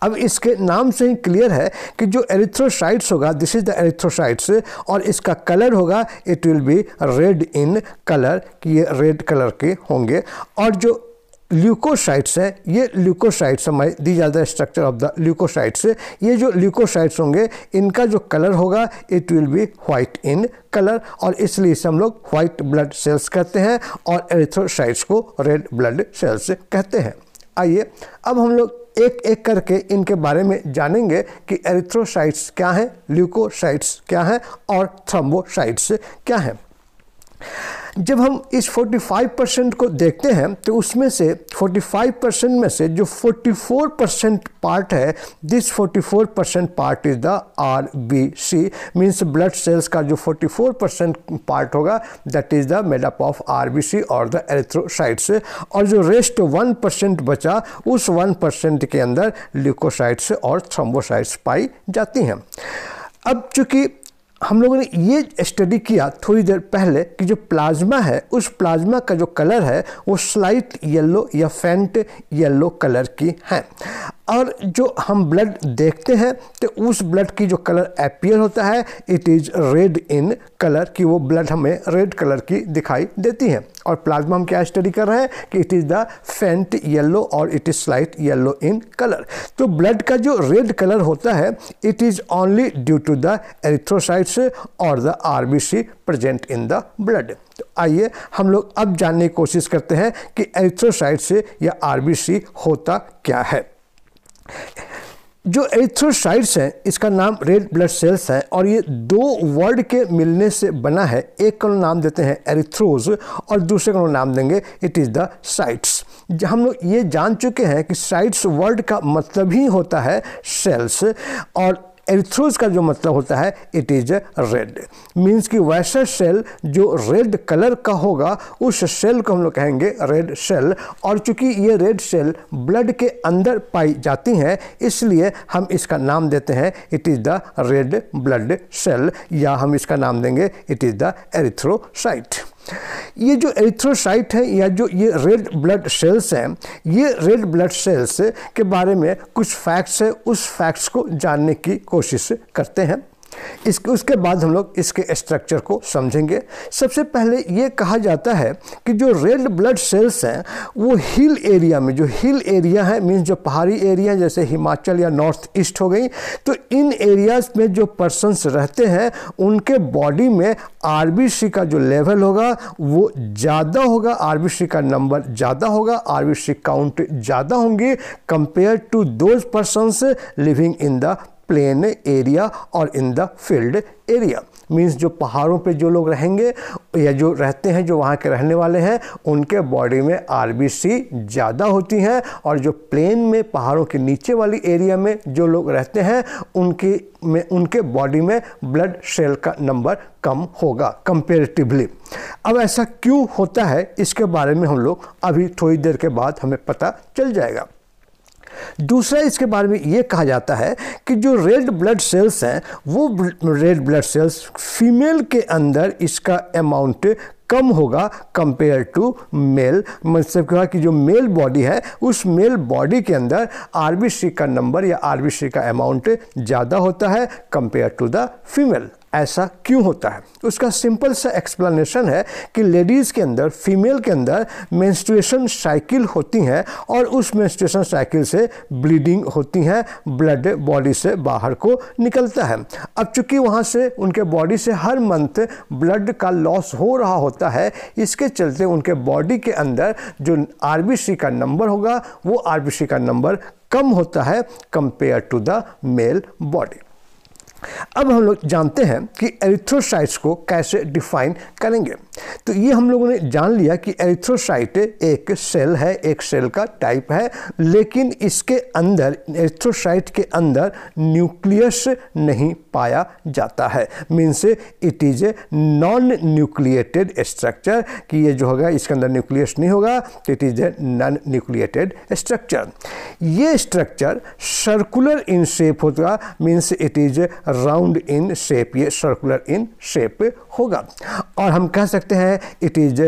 अब इसके नाम से ही क्लियर है कि जो एरिथ्रोसाइट्स होगा दिस इज द एरिथ्रोसाइट्स और इसका कलर होगा it will be red in colour कि ये रेड कलर के होंगे और जो ल्यूकोसाइट्स है ये ल्यूकोसाइट्स हमारे दी जाता है स्ट्रक्चर ऑफ द ल्यूकोसाइट्स ये जो ल्यूकोसाइट्स होंगे इनका जो कलर होगा it will be white in colour और इसलिए इसे हम लोग व्हाइट ब्लड सेल्स कहते हैं और एरिथ्रोसाइट्स को रेड ब्लड सेल्स कहते हैं आइए अब हम लोग एक एक करके इनके बारे में जानेंगे कि एरिथ्रोसाइट्स क्या हैं ल्यूकोसाइट्स क्या हैं और थ्रम्बोसाइट्स क्या हैं जब हम इस 45 परसेंट को देखते हैं तो उसमें से 45 परसेंट में से जो 44 परसेंट पार्ट है this 44 percent part is the R B C means blood cells का जो 44 परसेंट पार्ट होगा that is the made up of R B C और द एरेथ्रोसाइट्स और जो रेस्ट वन परसेंट बचा उस वन परसेंट के अंदर ल्यूकोसाइट्स और थ्रम्बोसाइट्स पाई जाती हैं अब चूँकि हम लोगों ने ये स्टडी किया थोड़ी देर पहले कि जो प्लाज्मा है उस प्लाज्मा का जो कलर है वो स्लाइट येलो या फेंट येलो कलर की है और जो हम ब्लड देखते हैं तो उस ब्लड की जो कलर अपियर होता है it is red in colour कि वो ब्लड हमें रेड कलर की दिखाई देती है और प्लाज्मा हम क्या स्टडी कर रहे हैं कि it is the faint yellow और it is slight yellow in colour तो ब्लड का जो रेड कलर होता है it is only due to the erythrocytes और the are present in the blood तो आइए हम लोग अब जानने की कोशिश करते हैं कि एरिथ्रोसाइट्स या आर होता क्या है जो एथ्रोसाइट्स हैं इसका नाम रेड ब्लड सेल्स है और ये दो वर्ड के मिलने से बना है एक का नाम देते हैं एरिथ्रोज और दूसरे का नाम देंगे इट इज़ द साइट्स हम लोग ये जान चुके हैं कि साइट्स वर्ड का मतलब ही होता है सेल्स और एरिथ्रोज का जो मतलब होता है इट इज रेड मीन्स कि वैसा सेल जो रेड कलर का होगा उस सेल को हम लोग कहेंगे रेड सेल और चूंकि ये रेड सेल ब्लड के अंदर पाई जाती हैं इसलिए हम इसका नाम देते हैं it is the red blood cell या हम इसका नाम देंगे इट इज़ द एरिथ्रोसाइट ये जो एथ्रोसाइट है या जो ये रेड ब्लड सेल्स हैं ये रेड ब्लड सेल्स के बारे में कुछ फैक्ट्स है उस फैक्ट्स को जानने की कोशिश करते हैं इस उसके बाद हम लोग इसके स्ट्रक्चर को समझेंगे सबसे पहले ये कहा जाता है कि जो रेड ब्लड सेल्स हैं वो हिल एरिया में जो हिल एरिया है मीन्स जो पहाड़ी एरिया जैसे हिमाचल या नॉर्थ ईस्ट हो गई तो इन एरियाज़ में जो पर्सनस रहते हैं उनके बॉडी में आर का जो लेवल होगा वो ज़्यादा होगा आर का नंबर ज़्यादा होगा आर काउंट ज़्यादा होंगी compare to those persons living in the plain area और in the field area means जो पहाड़ों पे जो लोग रहेंगे या जो रहते हैं जो वहाँ के रहने वाले हैं उनके बॉडी में आर ज़्यादा होती हैं और जो प्लेन में पहाड़ों के नीचे वाली एरिया में जो लोग रहते हैं उनकी में उनके बॉडी में ब्लड सेल का नंबर कम होगा कंपेरेटिवली अब ऐसा क्यों होता है इसके बारे में हम लोग अभी थोड़ी देर के बाद हमें पता चल जाएगा दूसरा इसके बारे में ये कहा जाता है कि जो रेड ब्लड सेल्स हैं वो रेड ब्लड सेल्स फीमेल के अंदर इसका अमाउंट कम होगा कंपेयर टू मेल मतलब कहा कि जो मेल बॉडी है उस मेल बॉडी के अंदर आर का नंबर या आर का अमाउंट ज़्यादा होता है कंपेयर टू द फीमेल ऐसा क्यों होता है उसका सिंपल सा एक्सप्लेनेशन है कि लेडीज़ के अंदर फीमेल के अंदर मेंस्ट्रुएशन साइकिल होती हैं और उस मेंस्ट्रुएशन साइकिल से ब्लीडिंग होती हैं ब्लड बॉडी से बाहर को निकलता है अब चूंकि वहाँ से उनके बॉडी से हर मंथ ब्लड का लॉस हो रहा होता है इसके चलते उनके बॉडी के अंदर जो आर का नंबर होगा वो आर का नंबर कम होता है compare to the male body अब हम लोग जानते हैं कि एरिथ्रोसाइट्स को कैसे डिफाइन करेंगे तो ये हम लोगों ने जान लिया कि एरिथ्रोसाइट एक सेल है एक सेल का टाइप है लेकिन इसके अंदर एरिथ्रोसाइट के अंदर न्यूक्लियस नहीं पाया जाता है means it is a non nucleated structure कि ये जो होगा इसके अंदर न्यूक्लियस नहीं होगा तो it is a non nucleated structure ये स्ट्रक्चर सर्कुलर इन शेप होगा means it is round in shape ये सर्कुलर इन शेप होगा और हम कह सकते हैं इट इज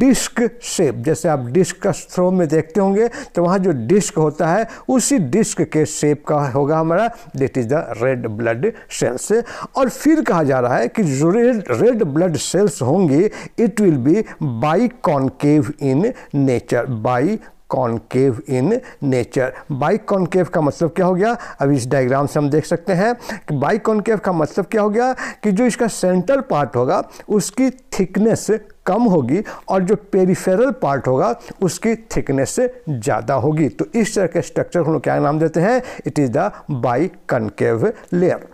डिस्क शेप जैसे आप डिस्क का थ्रो में देखते होंगे तो वहाँ जो डिस्क होता है उसी डिस्क के शेप का होगा हमारा that is the red blood cells और फिर कहा जा रहा है कि जो रेड रेड ब्लड सेल्स होंगी it will be biconcave in nature biconcave in nature biconcave का मतलब क्या हो गया अब इस डायग्राम से हम देख सकते हैं कि बाई कॉन्केव का मतलब क्या हो गया कि जो इसका सेंट्रल पार्ट होगा उसकी थिकनेस कम होगी और जो पेरीफेरल पार्ट होगा उसकी थिकनेस से ज़्यादा होगी तो इस तरह के स्ट्रक्चर को हम क्या नाम देते हैं it is the biconcave layer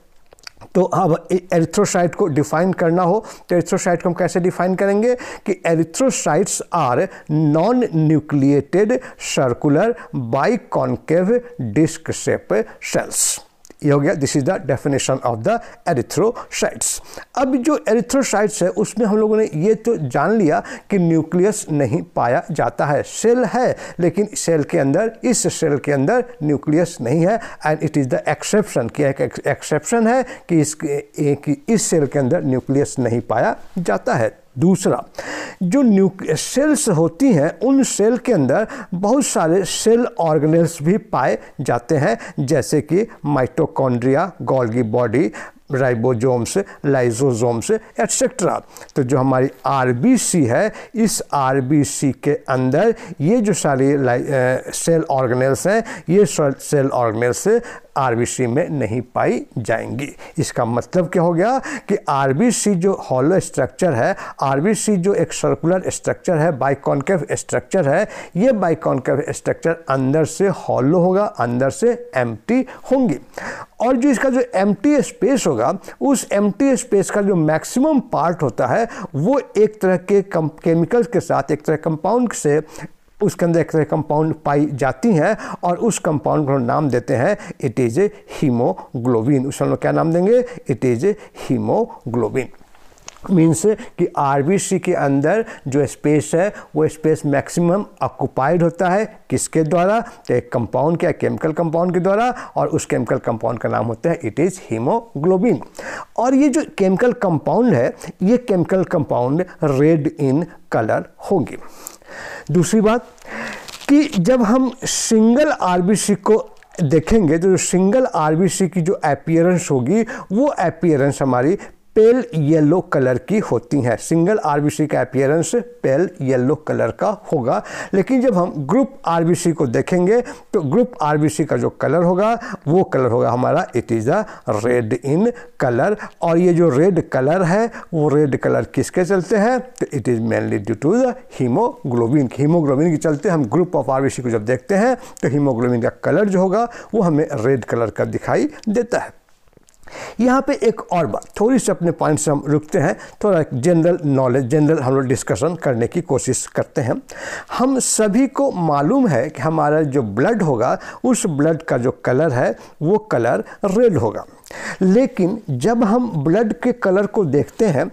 तो अब एरिथ्रोसाइट को डिफाइन करना हो तो एरिथ्रोसाइट को हम कैसे डिफाइन करेंगे कि erythrocytes are non nucleated circular concave disc shape cells ये हो गया this is the definition of the erythrocytes अब जो एरिथ्रोसाइट्स है उसमें हम लोगों ने ये तो जान लिया कि न्यूक्लियस नहीं पाया जाता है सेल है लेकिन सेल के अंदर इस सेल के अंदर न्यूक्लियस नहीं है and it is the exception कि एक एक्सेप्शन है कि इस कि इस सेल के अंदर न्यूक्लियस नहीं पाया जाता है दूसरा जो न्यू सेल्स होती हैं उन सेल के अंदर बहुत सारे सेल ऑर्गेनल्स भी पाए जाते हैं जैसे कि mitochondria Golgi body ribosomes lysosomes etcetera तो जो हमारी सी है इस सी के अंदर ये जो सारी सेल ऑर्गेनल्स हैं ये सेल ऑर्गेनल्स आरबीसी में नहीं पाई जाएंगी इसका मतलब क्या हो गया कि आरबीसी जो हॉलो स्ट्रक्चर है आरबीसी जो एक सर्कुलर स्ट्रक्चर है बाइकॉनकेव स्ट्रक्चर है ये बाइकॉनकेव स्ट्रक्चर अंदर से हॉलो होगा अंदर से एम होंगी और जो इसका जो एम स्पेस होगा उस एम स्पेस का जो मैक्सिमम पार्ट होता है वो एक तरह के केमिकल्स के साथ एक तरह कंपाउंड से उसके अंदर एक तरह कंपाउंड पाई जाती हैं और उस कंपाउंड को नाम देते हैं इट इज़ ए हीमोग्लोबिन उस लोग क्या नाम देंगे it is a haemoglobin means कि आर के अंदर जो स्पेस है वो स्पेस मैक्सिमम ऑक्यूपाइड होता है किसके द्वारा तो एक कंपाउंड क्या केमिकल कंपाउंड के द्वारा और उस केमिकल कंपाउंड का नाम होता है इट इज़ हीमोग्लोबिन और ये जो केमिकल कंपाउंड है ये chemical compound red in colour होंगे दूसरी बात कि जब हम सिंगल आरबीसी को देखेंगे तो जो सिंगल आरबीसी की जो अपियरेंस होगी वो अपियरेंस हमारी पेल येलो कलर की होती हैं सिंगल आरबीसी का अपियरेंस पेल येलो कलर का होगा लेकिन जब हम ग्रुप आरबीसी को देखेंगे तो ग्रुप आरबीसी का जो कलर होगा वो कलर होगा हमारा it is a red in colour और ये जो रेड कलर है वो रेड कलर किसके चलते हैं तो it is mainly due to the haemoglobin haemoglobin के चलते हम ग्रुप ऑफ आरबीसी को जब देखते हैं तो हीमोग्लोबिन का कलर जो होगा वो हमें रेड कलर का दिखाई देता है यहाँ पे एक और बात थोड़ी सी अपने पॉइंट से हम रुकते हैं थोड़ा जनरल नॉलेज जनरल हम लोग डिस्कशन करने की कोशिश करते हैं हम सभी को मालूम है कि हमारा जो ब्लड होगा उस ब्लड का जो कलर है वो कलर रेड होगा लेकिन जब हम ब्लड के कलर को देखते हैं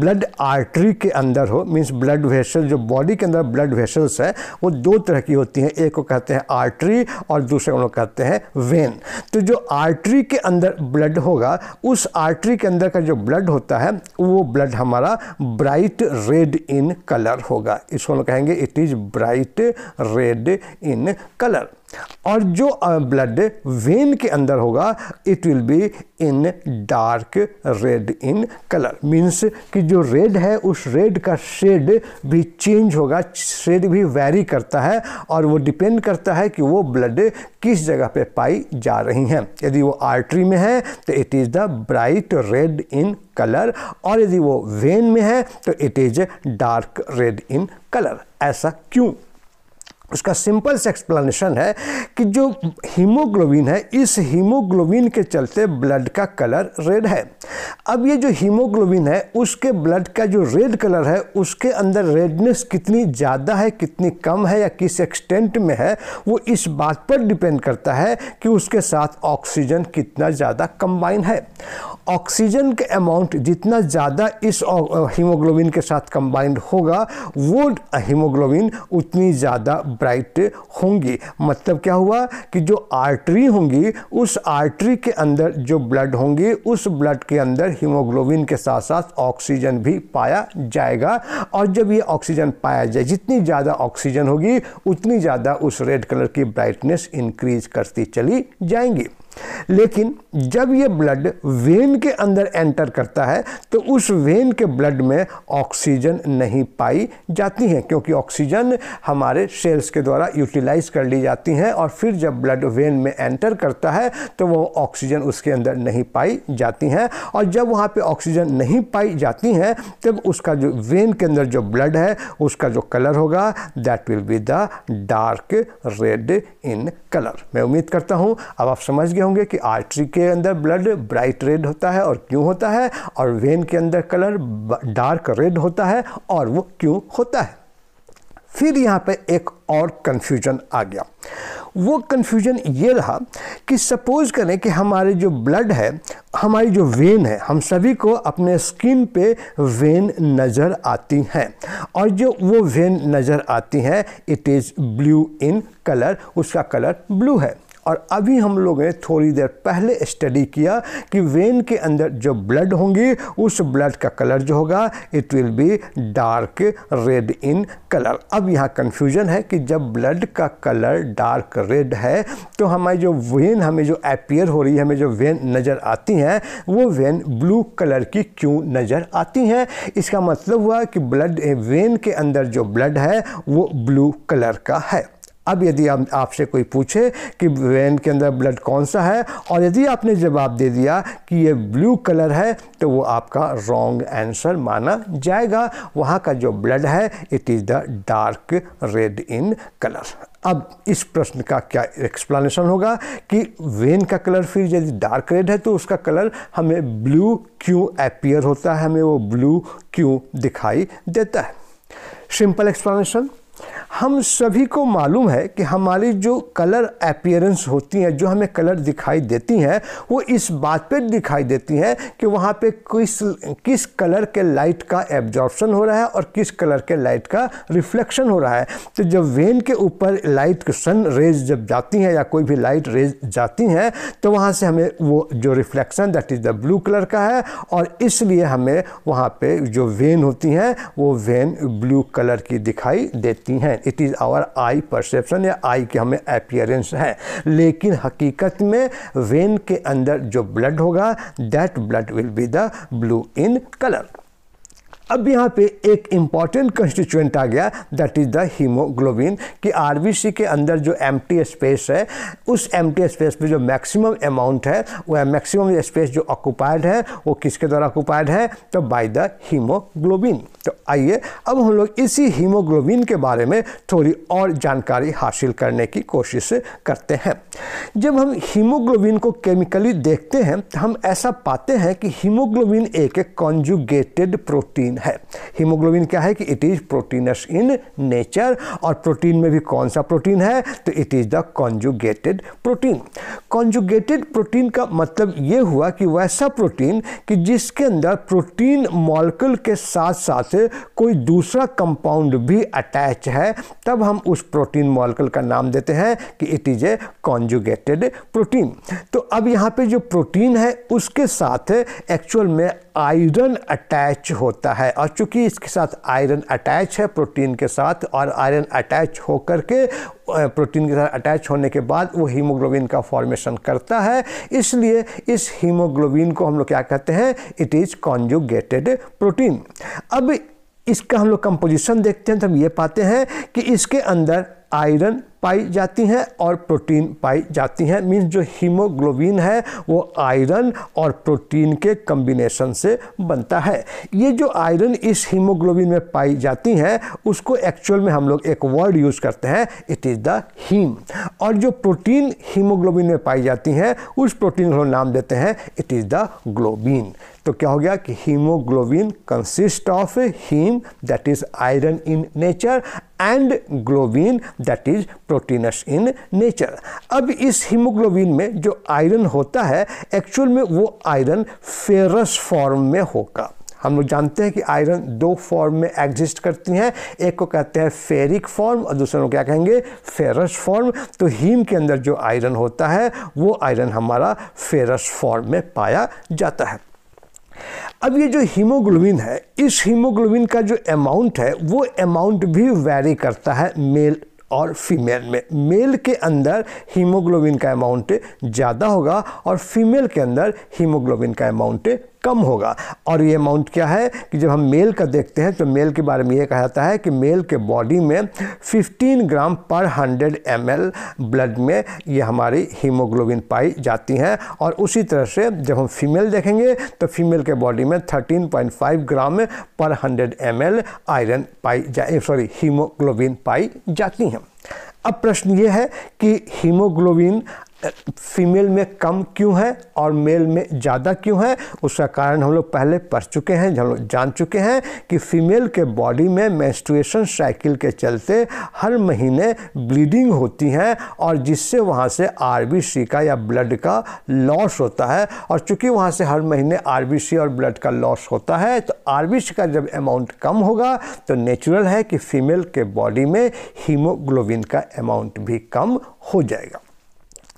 ब्लड आर्टरी के अंदर हो मीन्स ब्लड वेसल जो बॉडी के अंदर ब्लड वेसल्स है वो दो तरह की होती हैं एक को कहते हैं आर्टरी और दूसरे को कहते हैं वेन तो जो आर्टरी के अंदर ब्लड होगा उस आर्टरी के अंदर का जो ब्लड होता है वो ब्लड हमारा ब्राइट रेड इन कलर होगा इसको हम कहेंगे it is bright red in colour और जो ब्लड वेन के अंदर होगा it will be in dark red in colour means कि जो रेड है उस रेड का शेड भी चेंज होगा शेड भी वैरी करता है और वो डिपेंड करता है कि वो ब्लड किस जगह पे पाई जा रही हैं यदि वो आर्टरी में है तो it is the bright red in colour और यदि वो वेन में है तो it is dark red in colour ऐसा क्यों उसका सिंपल से एक्सप्लेनेशन है कि जो हीमोग्लोबिन है इस हीमोग्लोबिन के चलते ब्लड का कलर रेड है अब ये जो हीमोग्लोबिन है उसके ब्लड का जो रेड कलर है उसके अंदर रेडनेस कितनी ज़्यादा है कितनी कम है या किस एक्सटेंट में है वो इस बात पर डिपेंड करता है कि उसके साथ ऑक्सीजन कितना ज़्यादा कंबाइन है ऑक्सीजन के अमाउंट जितना ज़्यादा इस हीमोग्लोबिन के साथ कंबाइंड होगा वो हीमोग्लोबिन उतनी ज़्यादा ब्राइट होंगी मतलब क्या हुआ कि जो आर्टरी होंगी उस आर्टरी के अंदर जो ब्लड होंगी उस ब्लड के अंदर हीमोग्लोबिन के साथ साथ ऑक्सीजन भी पाया जाएगा और जब ये ऑक्सीजन पाया जाए जितनी ज़्यादा ऑक्सीजन होगी उतनी ज़्यादा उस रेड कलर की ब्राइटनेस इंक्रीज करती चली जाएंगी लेकिन जब ये ब्लड वेन के अंदर एंटर करता है तो उस वेन के ब्लड में ऑक्सीजन नहीं पाई जाती है क्योंकि ऑक्सीजन हमारे सेल्स के द्वारा यूटिलाइज कर ली जाती हैं और फिर जब ब्लड वेन में एंटर करता है तो वो ऑक्सीजन उसके अंदर नहीं पाई जाती हैं और जब वहाँ पे ऑक्सीजन नहीं पाई जाती हैं तब उसका जो वेन के अंदर जो ब्लड है उसका जो कलर होगा that will be the dark red in colour मैं उम्मीद करता हूँ अब आप समझ गए होंगे कि आर्टरी के अंदर ब्लड ब्राइट रेड होता है और क्यों होता है और वेन के अंदर कलर डार्क रेड होता है और वो क्यों होता है फिर यहाँ पर एक और कन्फ्यूजन आ गया वो कन्फ्यूजन ये रहा कि सपोज़ करें कि हमारे जो ब्लड है हमारी जो वेन है हम सभी को अपने स्किन पे वेन नज़र आती हैं और जो वो वेन नज़र आती हैं it is blue in colour उसका कलर ब्लू है और अभी हम लोगों ने थोड़ी देर पहले स्टडी किया कि वेन के अंदर जो ब्लड होंगी उस ब्लड का कलर जो होगा it will be dark red in colour अब यहाँ कन्फ्यूजन है कि जब ब्लड का कलर डार्क रेड है तो हमारी जो वेन हमें जो अपियर हो रही है हमें जो वेन नज़र आती हैं वो वेन ब्लू कलर की क्यों नज़र आती हैं इसका मतलब हुआ कि ब्लड वेन के अंदर जो ब्लड है वो ब्लू कलर का है अब यदि आप आपसे कोई पूछे कि वेन के अंदर ब्लड कौन सा है और यदि आपने जवाब दे दिया कि ये ब्लू कलर है तो वो आपका रॉन्ग आंसर माना जाएगा वहाँ का जो ब्लड है it is the dark red in colour अब इस प्रश्न का क्या एक्सप्लेनेशन होगा कि वेन का कलर फिर यदि डार्क रेड है तो उसका कलर हमें ब्लू क्यों अपियर होता है हमें वो ब्लू क्यों दिखाई देता है सिंपल एक्सप्लानशन हम सभी को मालूम है कि हमारी जो कलर अपियरेंस होती हैं जो हमें कलर दिखाई देती हैं वो इस बात पे दिखाई देती हैं कि वहाँ पे किस किस कलर के लाइट का एब्जॉर्प्शन हो रहा है और किस कलर के लाइट का रिफ्लेक्शन हो रहा है तो जब वेन के ऊपर लाइट सन रेज जब जाती हैं या कोई भी लाइट रेज जाती हैं तो वहाँ से हमें वो जो reflection that is the blue colour का है और इसलिए हमें वहाँ पर जो वेन होती हैं वो वेन ब्लू कलर की दिखाई देती होती हैं it is our eye perception या आई के हमें अपियरेंस है लेकिन हकीकत में वेन के अंदर जो ब्लड होगा that blood will be the blue in colour अब यहाँ पे एक इम्पॉर्टेंट कंस्टिट्यूएंट आ गया दैट इज़ द हीमोग्लोबिन कि आर के अंदर जो एम स्पेस है उस एम स्पेस में जो मैक्सिमम अमाउंट है वह मैक्सिमम स्पेस जो ऑक्यूपाइड है वो किसके द्वारा ऑक्यूपाइड है तो बाय द हीमोग्लोबिन तो आइए अब हम लोग इसी हीमोग्लोबिन के बारे में थोड़ी और जानकारी हासिल करने की कोशिश करते हैं जब हम हीमोग्लोबिन को केमिकली देखते हैं तो हम ऐसा पाते हैं कि हीमोग्लोबिन एक कॉन्जुगेटेड प्रोटीन है हीमोग्लोबिन क्या है कि it is proteinous in nature और प्रोटीन में भी कौन सा प्रोटीन है तो it is the conjugated protein conjugated protein का मतलब ये हुआ कि वैसा प्रोटीन कि जिसके अंदर प्रोटीन मॉलिक्यूल के साथ साथ कोई दूसरा कंपाउंड भी अटैच है तब हम उस प्रोटीन मॉलिक्यूल का नाम देते हैं कि it is a conjugated protein तो अब यहाँ पे जो प्रोटीन है उसके साथ एक्चुअल में आयरन अटैच होता है और चूंकि इसके साथ आयरन अटैच है प्रोटीन के साथ और आयरन अटैच होकर के प्रोटीन के साथ अटैच होने के बाद वो हीमोग्लोबिन का फॉर्मेशन करता है इसलिए इस हीमोग्लोबिन को हम लोग क्या कहते हैं इट इज़ कॉन्जुगेटेड प्रोटीन अब इसका हम लोग कंपोजिशन देखते हैं तो हम ये पाते हैं कि इसके अंदर आयरन पाई जाती हैं और प्रोटीन पाई जाती हैं मीन्स जो हीमोग्लोबिन है वो आयरन और प्रोटीन के कम्बिनेशन से बनता है ये जो आयरन इस हीमोग्लोबिन में पाई जाती हैं उसको एक्चुअल में हम लोग एक वर्ड यूज़ करते हैं इट इज़ द हीम और जो प्रोटीन हीमोग्लोबिन में पाई जाती हैं उस प्रोटीन को नाम देते हैं इट इज़ द ग्लोबिन तो क्या हो गया कि haemoglobin consist of haem that is iron in nature and globin that is proteinous in nature अब इस हीमोग्लोबिन में जो आयरन होता है एक्चुअल में वो आयरन फेरस फॉर्म में होगा हम लोग जानते हैं कि आयरन दो फॉर्म में एग्जिस्ट करती हैं एक को कहते हैं फेरिक फॉर्म और दूसरे को क्या कहेंगे फेरस फॉर्म तो हीम के अंदर जो आयरन होता है वो आयरन हमारा फेरस फॉर्म में पाया जाता है अब ये जो हीमोग्लोबिन है इस हीमोग्लोबिन का जो अमाउंट है वो अमाउंट भी वैरी करता है मेल और फीमेल में मेल के अंदर हीमोग्लोबिन का अमाउंट ज़्यादा होगा और फीमेल के अंदर हीमोग्लोबिन का अमाउंट कम होगा और ये अमाउंट क्या है कि जब हम मेल का देखते हैं तो मेल के बारे में ये कहा जाता है कि मेल के बॉडी में 15 ग्राम पर 100 एम ब्लड में ये हमारी हीमोग्लोबिन पाई जाती हैं और उसी तरह से जब हम फीमेल देखेंगे तो फीमेल के बॉडी में 13.5 ग्राम पर 100 एम आयरन पाई जा सॉरी eh, हीमोग्लोबिन पाई जाती हैं अब प्रश्न ये है कि हीमोग्लोबिन फीमेल में कम क्यों है और मेल में ज़्यादा क्यों है उसका कारण हम लोग पहले पढ़ चुके हैं हम लोग जान चुके हैं कि फीमेल के बॉडी में मेंस्ट्रुएशन साइकिल के चलते हर महीने ब्लीडिंग होती हैं और जिससे वहाँ से आर का या ब्लड का लॉस होता है और चूँकि वहाँ से हर महीने आर और ब्लड का लॉस होता है तो आर का जब अमाउंट कम होगा तो नेचुरल है कि फीमेल के बॉडी में हीमोग्लोबिन का अमाउंट भी कम हो जाएगा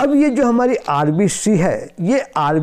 अब ये जो हमारी आर है ये आर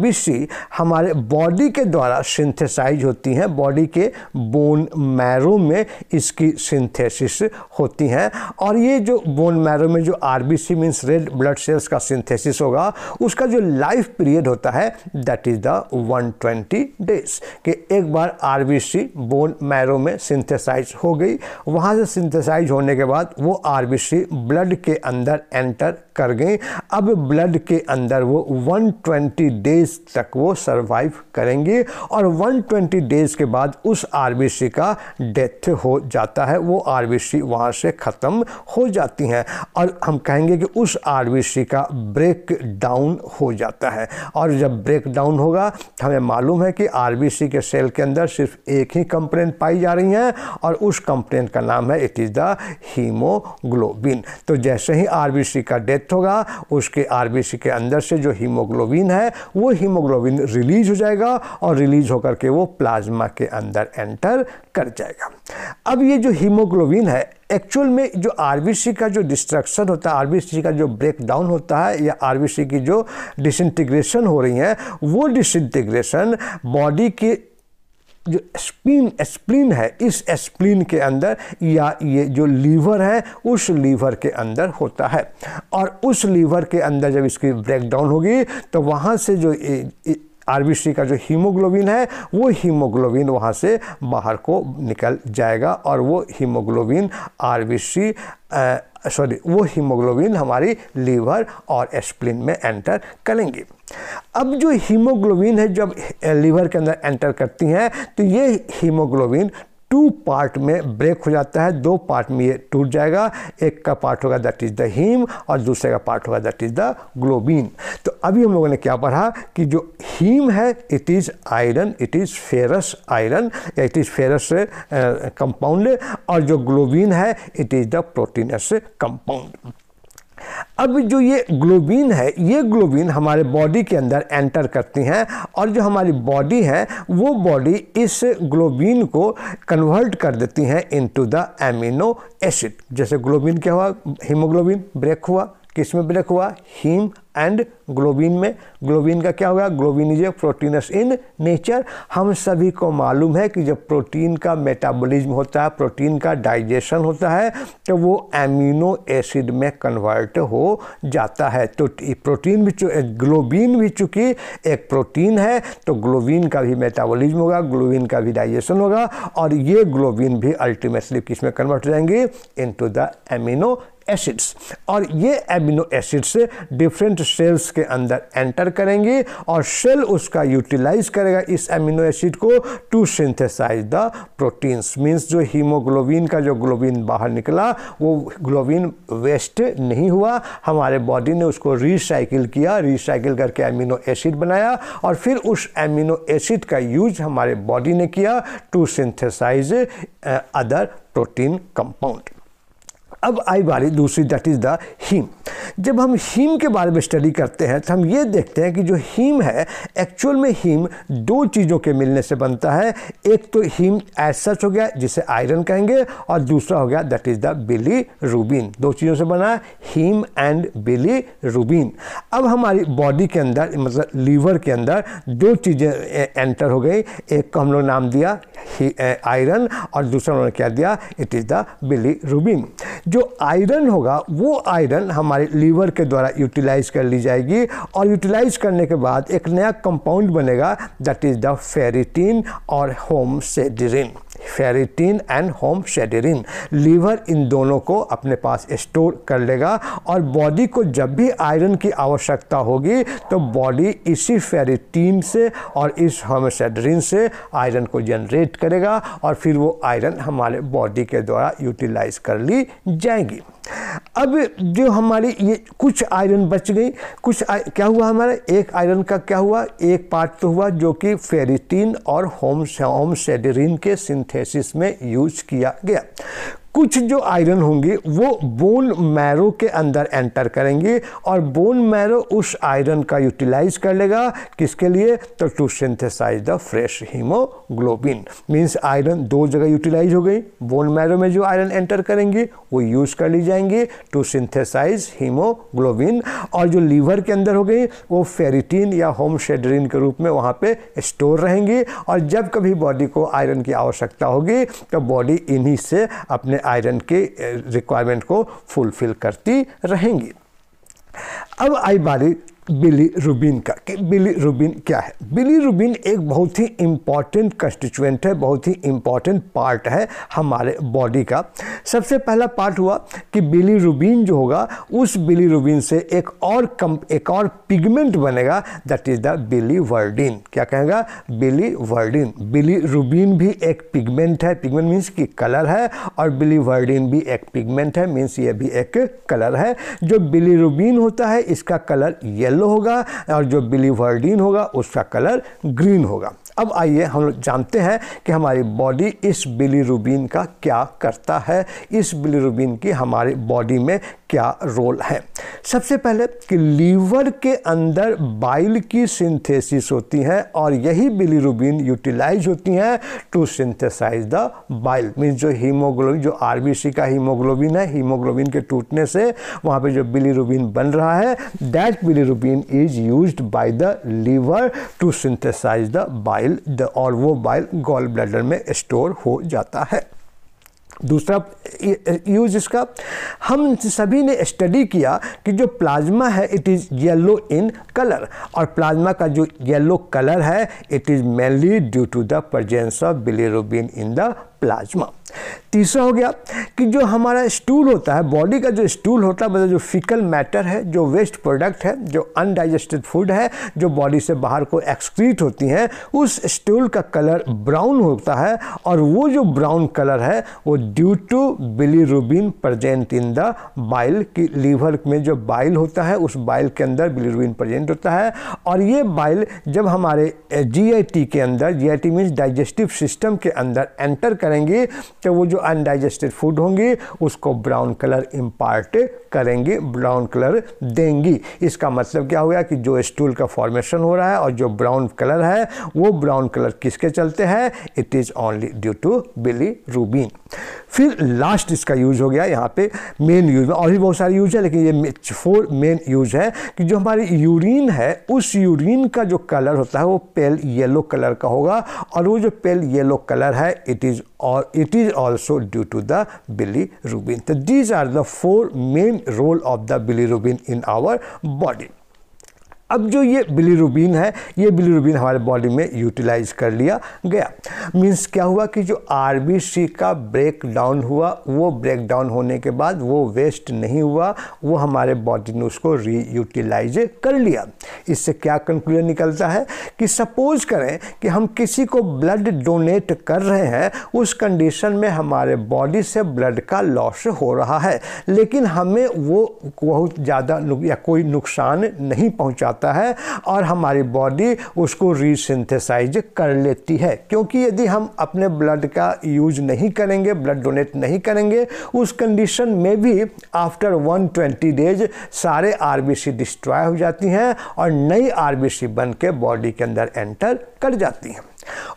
हमारे बॉडी के द्वारा सिंथेसाइज होती हैं बॉडी के बोन मैरो में इसकी सिंथेसिस होती हैं और ये जो बोन मैरो में जो C means red blood cells का सिंथेसिस होगा उसका जो लाइफ पीरियड होता है दैट इज़ द 120 डेज कि एक बार आर बोन मैरो में सिंथेसाइज हो गई वहाँ से सिंथेसाइज होने के बाद वो आर ब्लड के अंदर एंटर कर गई अब ब्लड के अंदर वो 120 डेज तक वो सर्वाइव करेंगे और 120 डेज के बाद उस आरबीसी का डेथ हो जाता है वो आरबीसी वहाँ से ख़त्म हो जाती हैं और हम कहेंगे कि उस आरबीसी का ब्रेक डाउन हो जाता है और जब ब्रेक डाउन होगा हमें मालूम है कि आरबीसी के सेल के अंदर सिर्फ एक ही कंप्लेंट पाई जा रही हैं और उस कंप्लेंट का नाम है इट इज़ द हीमोग्लोबिन तो जैसे ही आर का डेथ होगा उसके आरबीसी के अंदर से जो हीमोग्लोबिन है वो हीमोग्लोबिन रिलीज हो जाएगा और रिलीज होकर के वो प्लाज्मा के अंदर एंटर कर जाएगा अब ये जो हीमोग्लोबिन है एक्चुअल में जो आरबीसी का जो डिस्ट्रक्शन होता है आरबीसी का जो ब्रेकडाउन होता है या आरबीसी की जो डिसइंटीग्रेशन हो रही है वो डिसइंटीग्रेशन बॉडी के जो स्प्लीन स्प्लीन है इस स्प्लीन के अंदर या ये जो लीवर है उस लीवर के अंदर होता है और उस लीवर के अंदर जब इसकी ब्रेकडाउन होगी तो वहाँ से जो आरबीसी का जो हीमोग्लोबिन है वो हीमोग्लोबिन वहाँ से बाहर को निकल जाएगा और वो हीमोग्लोबिन आरबीसी सॉरी वो हीमोग्लोबिन हमारी लीवर और स्प्लिन में एंटर करेंगे अब जो हीमोग्लोबिन है जब लीवर के अंदर एंटर करती हैं तो ये हीमोग्लोबिन टू पार्ट में ब्रेक हो जाता है दो पार्ट में ये टूट जाएगा एक का पार्ट होगा दैट इज़ द हीम और दूसरे का पार्ट होगा दैट इज़ द ग्लोबिन तो अभी हम लोगों ने क्या पढ़ा कि जो हीम है it is iron it is ferrous iron या इट इज़ फेरस कंपाउंड और जो ग्लोबिन है it is the proteinous compound अब जो ये ग्लोबिन है ये ग्लोबिन हमारे बॉडी के अंदर एंटर करती हैं और जो हमारी बॉडी है वो बॉडी इस ग्लोबिन को कन्वर्ट कर देती हैं इनटू द एमिनो एसिड जैसे ग्लोबिन क्या हुआ हीमोग्लोबिन ब्रेक हुआ किस में ब्रेक हुआ हीम एंड ग्लोबिन में ग्लोबिन का क्या हुआ globin is a proteinous in nature हम सभी को मालूम है कि जब प्रोटीन का मेटाबॉलिज्म होता है प्रोटीन का डाइजेशन होता है तो वो एमिनो एसिड में कन्वर्ट हो जाता है तो प्रोटीन भी ग्लोबिन भी चूँकि एक प्रोटीन है तो ग्लोबिन का भी मेटाबॉलिज्म होगा ग्लोबिन का भी डाइजेशन होगा और ये ग्लोबिन भी अल्टीमेटली किस में कन्वर्ट हो जाएंगे इन द एमिनो एसिड्स और ये एमिनो एसिड्स डिफरेंट सेल्स के अंदर एंटर करेंगे और सेल उसका यूटिलाइज करेगा इस एमिनो एसिड को to synthesise the proteins means जो हीमोग्लोबिन का जो ग्लोबिन बाहर निकला वो ग्लोबिन वेस्ट नहीं हुआ हमारे बॉडी ने उसको रिसाइकिल किया रिसाइकिल करके एमिनो एसिड बनाया और फिर उस एमिनो एसिड का यूज हमारे बॉडी ने किया to synthesise other protein compound अब आई बारी दूसरी दैट इज़ द हीम जब हम हीम के बारे में स्टडी करते हैं तो हम ये देखते हैं कि जो हीम है एक्चुअल में हीम दो चीज़ों के मिलने से बनता है एक तो हीम एज सच हो गया जिसे आयरन कहेंगे और दूसरा हो गया that is the bilirubin दो चीज़ों से बना है हीम एंड बिली रूबिन अब हमारी बॉडी के अंदर मतलब लीवर के अंदर दो चीज़ें एंटर हो गई एक को हम लोग नाम दिया आयरन और दूसरा उन्होंने क्या दिया it is the bilirubin जो आयरन होगा वो आयरन हमारे लीवर के द्वारा यूटिलाइज कर ली जाएगी और यूटिलाइज करने के बाद एक नया कंपाउंड बनेगा दैट इज़ द फेरिटीन और होम haemosiderin ferritin and haemosiderin liver इन दोनों को अपने पास स्टोर कर लेगा और बॉडी को जब भी आयरन की आवश्यकता होगी तो बॉडी इसी फेरिटीन से और इस होम शेडरिन से आयरन को जनरेट करेगा और फिर वो आयरन हमारे बॉडी के द्वारा यूटिलाइज कर ली जाएगी अब जो हमारी ये कुछ आयरन बच गई कुछ आ, क्या हुआ हमारा एक आयरन का क्या हुआ एक पार्ट तो हुआ जो कि फेरिटीन और होम होमसेडरिन के सिंथेसिस में यूज किया गया कुछ जो आयरन होंगे वो बोन मैरो के अंदर एंटर करेंगे और बोन मैरो उस आयरन का यूटिलाइज कर लेगा किसके लिए तो to synthesise the fresh haemoglobin means iron दो जगह यूटिलाइज हो गई बोन मैरो में जो आयरन एंटर करेंगे वो यूज़ कर ली जाएंगे टू सिंथेसाइज हीमोग्लोबिन और जो लीवर के अंदर हो गई वो फेरिटीन या होम शेडरिन के रूप में वहाँ पर स्टोर रहेंगे और जब कभी बॉडी को आयरन की आवश्यकता होगी तो बॉडी इन्हीं से अपने आयरन के रिक्वायरमेंट को फुलफिल करती रहेंगी अब आई बारी बिली रूबिन का कि बिली रूबिन क्या है बिली रूबिन एक बहुत ही इम्पॉर्टेंट कंस्टिचुएंट है बहुत ही इम्पॉर्टेंट पार्ट है हमारे बॉडी का सबसे पहला पार्ट हुआ कि बिली रूबिन जो होगा उस बिली रूबिन से एक और कम एक और पिगमेंट बनेगा that is the biliverdin क्या कहेगा बिली वर्डिन बिली रूबिन भी एक पिगमेंट है पिगमेंट मीन्स की कलर है और बिली वर्डिन भी एक पिगमेंट है मीन्स ये भी एक कलर है जो बिली रूबिन होता है इसका कलर येलो येलो होगा और जो बिली वर्डीन होगा उसका कलर ग्रीन होगा अब आइए हम लोग जानते हैं कि हमारी बॉडी इस बिलीरुबिन का क्या करता है इस बिलीरुबिन की हमारे बॉडी में क्या रोल है सबसे पहले कि लीवर के अंदर बाइल की सिंथेसिस होती है और यही बिलीरुबिन यूटिलाइज होती हैं to synthesise the bile means जो हीमोग्लोबिन जो आर का हीमोग्लोबिन है हीमोग्लोबिन के टूटने से वहाँ पे जो बिलीरुबिन बन रहा है that bilirubin is use by the liver to synthesise the bile bile और वो बाइल गॉल ब्लैडर में स्टोर हो जाता है दूसरा यूज इसका हम सभी ने स्टडी किया कि जो प्लाज्मा है it is yellow in colour और प्लाज्मा का जो येलो कलर है it is mainly due to the presence of bilirubin in the plasma तीसरा हो गया कि जो हमारा स्टूल होता है बॉडी का जो स्टूल होता है मतलब जो फिकल मैटर है जो वेस्ट प्रोडक्ट है जो अनडाइजेस्टेड फूड है जो बॉडी से बाहर को एक्सक्रीट होती हैं उस स्टूल का कलर ब्राउन होता है और वो जो ब्राउन कलर है वो due to bilirubin present in the bile की लीवर में जो बाइल होता है उस बाइल के अंदर बिलीरुबिन प्रजेंट होता है और ये बाइल जब हमारे जी के अंदर जी आई डाइजेस्टिव सिस्टम के अंदर एंटर करेंगी तो वो जो अनडाइजेस्टेड फूड होंगी उसको ब्राउन कलर इम्पार्ट करेंगी ब्राउन कलर देंगी इसका मतलब क्या हो गया कि जो स्टूल का फॉर्मेशन हो रहा है और जो ब्राउन कलर है वो ब्राउन कलर किसके चलते हैं it is only due to bilirubin फिर लास्ट इसका यूज हो गया यहाँ पे मेन यूज में और भी बहुत सारे यूज है लेकिन ये फोर मेन यूज है कि जो हमारी यूरिन है उस यूरिन का जो कलर होता है वो पेल येलो कलर का होगा और वो जो पेल येलो कलर है इट इज़ और it is is also due to the bilirubin. So these are the four main role of the bilirubin in our body. अब जो ये बिलीरुबिन है ये बिलीरुबिन हमारे बॉडी में यूटिलाइज कर लिया गया मीन्स क्या हुआ कि जो आर का ब्रेक डाउन हुआ वो ब्रेक डाउन होने के बाद वो वेस्ट नहीं हुआ वो हमारे बॉडी ने उसको रीयूटिलाइज कर लिया इससे क्या कंक्लूजन निकलता है कि सपोज करें कि हम किसी को ब्लड डोनेट कर रहे हैं उस कंडीशन में हमारे बॉडी से ब्लड का लॉस हो रहा है लेकिन हमें वो बहुत ज़्यादा या कोई नुकसान नहीं पहुँचाता जाता है और हमारी बॉडी उसको रीसिंथेसाइज कर लेती है क्योंकि यदि हम अपने ब्लड का यूज नहीं करेंगे ब्लड डोनेट नहीं करेंगे उस कंडीशन में भी आफ्टर 120 डेज सारे आर डिस्ट्रॉय हो जाती हैं और नई आर बन के बॉडी के अंदर एंटर कर जाती हैं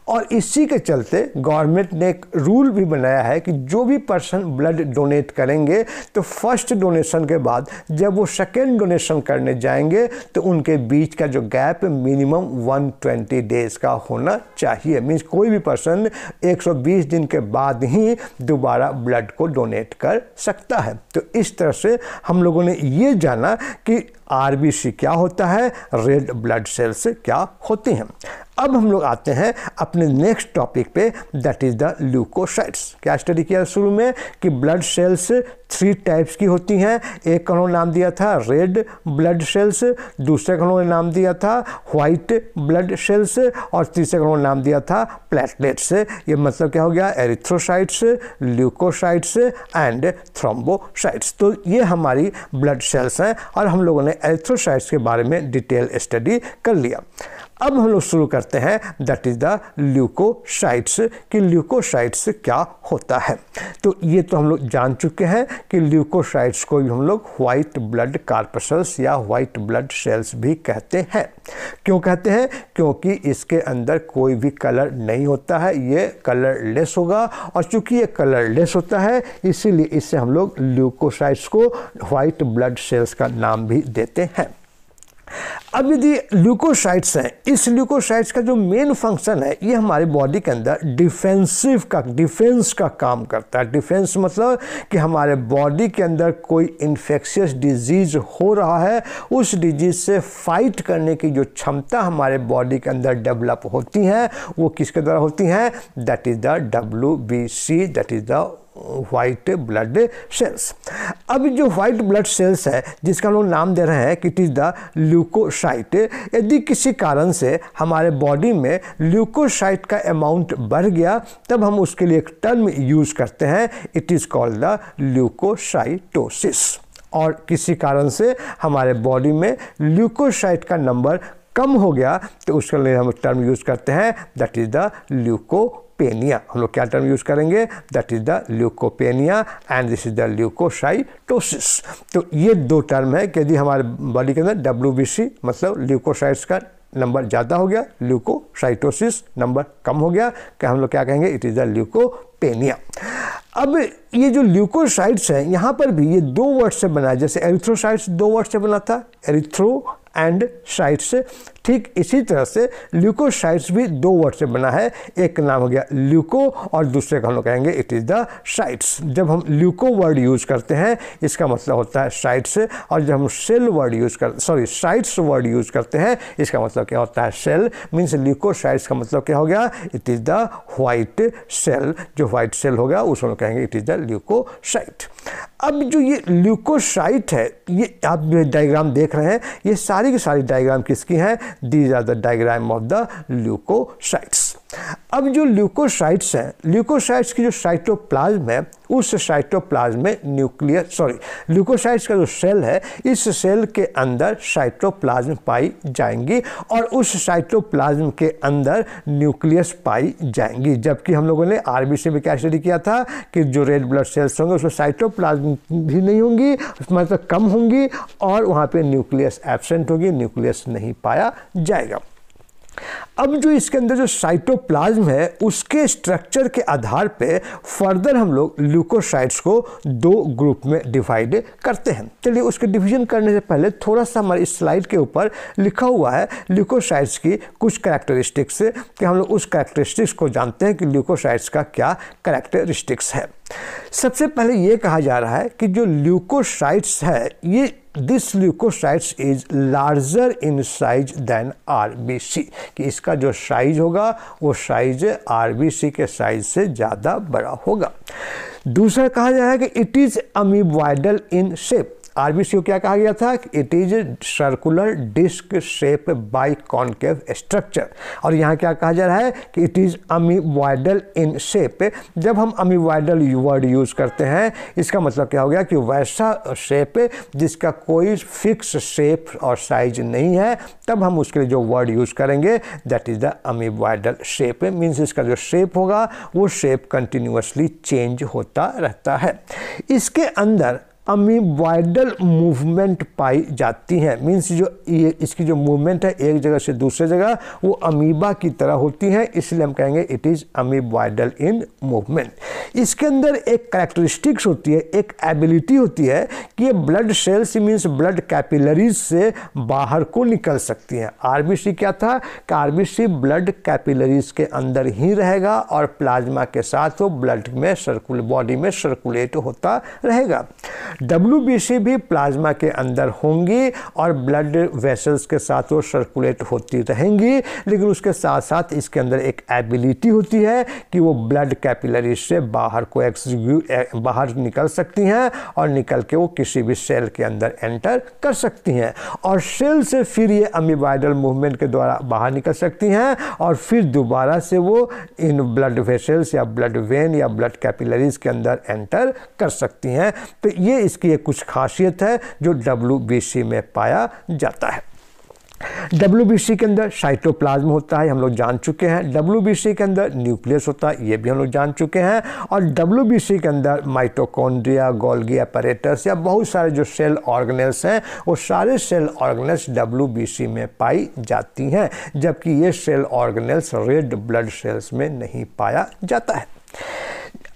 और इसी के चलते गवर्नमेंट ने एक रूल भी बनाया है कि जो भी पर्सन ब्लड डोनेट करेंगे तो फर्स्ट डोनेशन के बाद जब वो सेकेंड डोनेशन करने जाएंगे तो उनके बीच का जो गैप मिनिमम 120 डेज़ का होना चाहिए मीन्स कोई भी पर्सन 120 दिन के बाद ही दोबारा ब्लड को डोनेट कर सकता है तो इस तरह से हम लोगों ने ये जाना कि आरबीसी क्या होता है रेड ब्लड सेल्स क्या होती हैं अब हम लोग आते हैं अपने नेक्स्ट टॉपिक पे दैट इज़ द ल्यूकोसाइट्स क्या स्टडी किया शुरू में कि ब्लड सेल्स थ्री टाइप्स की होती हैं एक का उन्होंने नाम दिया था रेड ब्लड सेल्स दूसरे का उन्होंने नाम दिया था व्हाइट ब्लड सेल्स और तीसरे का उन्होंने नाम दिया था प्लेटलेट्स ये मतलब क्या हो गया एरिथ्रोसाइट्स ल्यूकोसाइट्स एंड थ्रोम्बोसाइट्स तो ये हमारी ब्लड सेल्स हैं और हम लोगों ने एरिथ्रोसाइट्स के बारे में डिटेल स्टडी कर लिया अब हम लोग शुरू करते हैं दैट इज़ द ल्यूकोसाइट्स कि ल्यूकोसाइट्स क्या होता है तो ये तो हम लोग जान चुके हैं कि ल्यूकोसाइट्स को भी हम लोग व्हाइट ब्लड कार्पसल्स या व्हाइट ब्लड सेल्स भी कहते हैं क्यों कहते हैं क्योंकि इसके अंदर कोई भी कलर नहीं होता है ये कलरलेस होगा और चूंकि ये कलरलेस होता है इसीलिए इससे हम लोग ल्यूकोसाइट्स को वाइट ब्लड सेल्स का नाम भी देते हैं अब यदि ल्यूकोसाइट्स हैं इस ल्यूकोसाइट्स का जो मेन फंक्शन है ये हमारे बॉडी के अंदर डिफेंसिव का डिफेंस का काम करता है डिफेंस मतलब कि हमारे बॉडी के अंदर कोई इन्फेक्शियस डिजीज़ हो रहा है उस डिजीज़ से फाइट करने की जो क्षमता हमारे बॉडी के अंदर डेवलप होती हैं वो किसके द्वारा होती हैं that is the W B C that is the white blood cells अब जो व्हाइट ब्लड सेल्स है जिसका हम लोग नाम दे रहे हैं कि इट इज़ द ल्यूकोसाइट यदि किसी कारण से हमारे बॉडी में ल्यूकोसाइट का अमाउंट बढ़ गया तब हम उसके लिए एक टर्म यूज़ करते हैं it is called the leucocytosis और किसी कारण से हमारे बॉडी में ल्यूकोसाइट का नंबर कम हो गया तो उसके लिए हम टर्म यूज़ करते हैं that is the leuco leucopenia हम लोग क्या टर्म यूज़ करेंगे that is the leucopenia and this is the leucocytosis तो ये दो टर्म है कि यदि हमारे बॉडी के अंदर डब्ल्यू मतलब ल्यूकोसाइट्स का नंबर ज़्यादा हो गया ल्यूकोसाइटोसिस नंबर कम हो गया कि हम लोग क्या कहेंगे इट इज़ द ल्यूकोपेनिया अब ये जो ल्यूकोसाइट्स हैं यहाँ पर भी ये दो वर्ड से बना जैसे एरिथ्रोसाइट्स दो वर्ड से बना था एरिथ्रो एंड साइट्स ठीक इसी तरह से ल्यूकोसाइट्स भी दो वर्ड से बना है एक का नाम हो गया ल्यूको और दूसरे का हम लोग कहेंगे इट इज़ द साइट्स जब हम ल्यूको वर्ड यूज़ करते हैं इसका मतलब होता है साइट्स और जब हम सेल वर्ड यूज़ कर सॉरी साइट्स वर्ड यूज़ करते हैं इसका मतलब क्या होता है सेल मीन्स ल्यूकोसाइट्स का मतलब क्या हो गया it is the white cell जो व्हाइट सेल हो गया उसको हम कहेंगे इट इज़ द ल्यूकोसाइट अब जो ये ल्यूकोसाइट है ये आप जो डायग्राम देख रहे हैं ये सारी की सारी डायग्राम किसकी हैं These are the diagram of the leukocytes. अब जो ल्यूकोसाइट्स हैं ल्यूकोसाइट्स की जो साइटोप्लाज्म है उस साइटोप्लाज्म में न्यूक्लियर सॉरी ल्यूकोसाइट्स का जो सेल है इस सेल के अंदर साइटोप्लाज्म पाई जाएंगी और उस साइटोप्लाज्म के अंदर न्यूक्लियस पाई जाएंगी जबकि हम लोगों ने आरबीसी में क्या स्टडी किया था कि जो रेड ब्लड सेल्स होंगे उसमें साइटोप्लाज्म भी नहीं होंगी मतलब कम होंगी और वहाँ पर न्यूक्लियस एबसेंट होगी न्यूक्लियस नहीं पाया जाएगा अब जो इसके अंदर जो साइटोप्लाज्म है उसके स्ट्रक्चर के आधार पे फर्दर हम लोग ल्यूकोसाइट्स को दो ग्रुप में डिवाइड करते हैं चलिए उसके डिवीजन करने से पहले थोड़ा सा हमारे इस स्लाइड के ऊपर लिखा हुआ है ल्यूकोसाइट्स की कुछ करैक्टरिस्टिक्स कि हम लोग उस करैक्टरिस्टिक्स को जानते हैं कि ल्यूकोसाइट्स का क्या करैक्टरिस्टिक्स है सबसे पहले ये कहा जा रहा है कि जो ल्यूकोसाइट्स है ये this leucocytes is larger in size than are कि इसका जो साइज होगा वो साइज आर के साइज से ज़्यादा बड़ा होगा दूसरा कहा जा रहा है कि it is amoeboidal in shape RBC को क्या कहा गया था it is circular disc shape biconcave structure और यहाँ क्या कहा जा रहा है कि it is amoeboidal in shape जब हम अमीवाइडल वर्ड यूज़ करते हैं इसका मतलब क्या हो गया कि वैसा शेप जिसका कोई फिक्स शेप और साइज नहीं है तब हम उसके लिए जो वर्ड यूज़ करेंगे that is the amoeboidal shape means इसका जो शेप होगा वो शेप कंटिन्यूसली चेंज होता रहता है इसके अंदर अमीवाइडल मूवमेंट पाई जाती हैं मीन्स जो ये इसकी जो मूवमेंट है एक जगह से दूसरे जगह वो अमीबा की तरह होती है इसलिए हम कहेंगे it is amoeboidal in movement इसके अंदर एक करेक्टरिस्टिक्स होती है एक एबिलिटी होती है कि ये blood cells means blood capillaries से बाहर को निकल सकती हैं आरबीसी क्या था कि आरबीसी ब्लड कैपिलरीज के अंदर ही रहेगा और प्लाज्मा के साथ वो ब्लड में सर्कुल बॉडी में सर्कुलेट होता रहेगा डब्ल्यू भी प्लाज्मा के अंदर होंगी और ब्लड वेसल्स के साथ वो सर्कुलेट होती रहेंगी लेकिन उसके साथ साथ इसके अंदर एक एबिलिटी होती है कि वो ब्लड कैपिलरी से बाहर को एक्स बाहर निकल सकती हैं और निकल के वो किसी भी सेल के अंदर एंटर कर सकती हैं और सेल से फिर ये अमीबाइडल मूवमेंट के द्वारा बाहर निकल सकती हैं और फिर दोबारा से वो इन ब्लड वेसल्स या ब्लड वेन या ब्लड कैपिलरीज के अंदर एंटर कर सकती हैं तो ये ये इसकी एक कुछ खासियत है जो डब्ल्यू में पाया जाता है डब्ल्यू के अंदर साइटोप्लाज्म होता है हम लोग जान चुके हैं डब्ल्यू के अंदर न्यूक्लियस होता है ये भी हम लोग जान चुके हैं और डब्ल्यू के अंदर माइटोकॉन्ड्रिया गोल्गी अपरेटर्स या बहुत सारे जो सेल ऑर्गेनल्स हैं वो सारे सेल ऑर्गेनल्स डब्ल्यू में पाई जाती हैं जबकि ये cell organelles red blood cells में नहीं पाया जाता है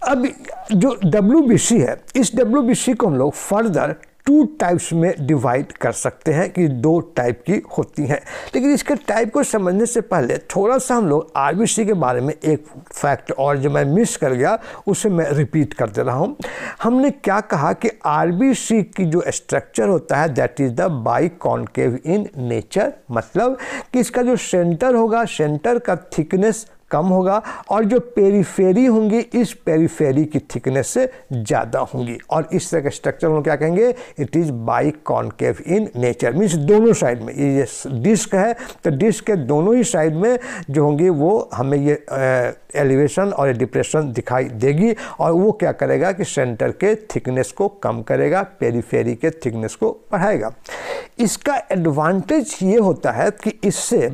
अब जो डब्ल्यू है इस डब्ल्यू को हम लोग फर्दर टू टाइप्स में डिवाइड कर सकते हैं कि दो टाइप की होती हैं लेकिन इसके टाइप को समझने से पहले थोड़ा सा हम लोग आर के बारे में एक फैक्ट और जो मैं मिस कर गया उसे मैं रिपीट कर दे रहा हूँ हमने क्या कहा कि आर की जो स्ट्रक्चर होता है that is the biconcave in nature मतलब कि इसका जो सेंटर होगा सेंटर का थिकनेस कम होगा और जो पेरीफेरी होंगी इस पेरीफेरी की थिकनेस से ज़्यादा होंगी और इस तरह के स्ट्रक्चर हम क्या कहेंगे it is biconcave in nature means दोनों साइड में ये डिस्क है तो डिस्क के दोनों ही साइड में जो होंगी वो हमें ये एलिवेशन और डिप्रेशन दिखाई देगी और वो क्या करेगा कि सेंटर के थिकनेस को कम करेगा पेरीफेरी के थिकनेस को बढ़ाएगा इसका एडवांटेज ये होता है कि इससे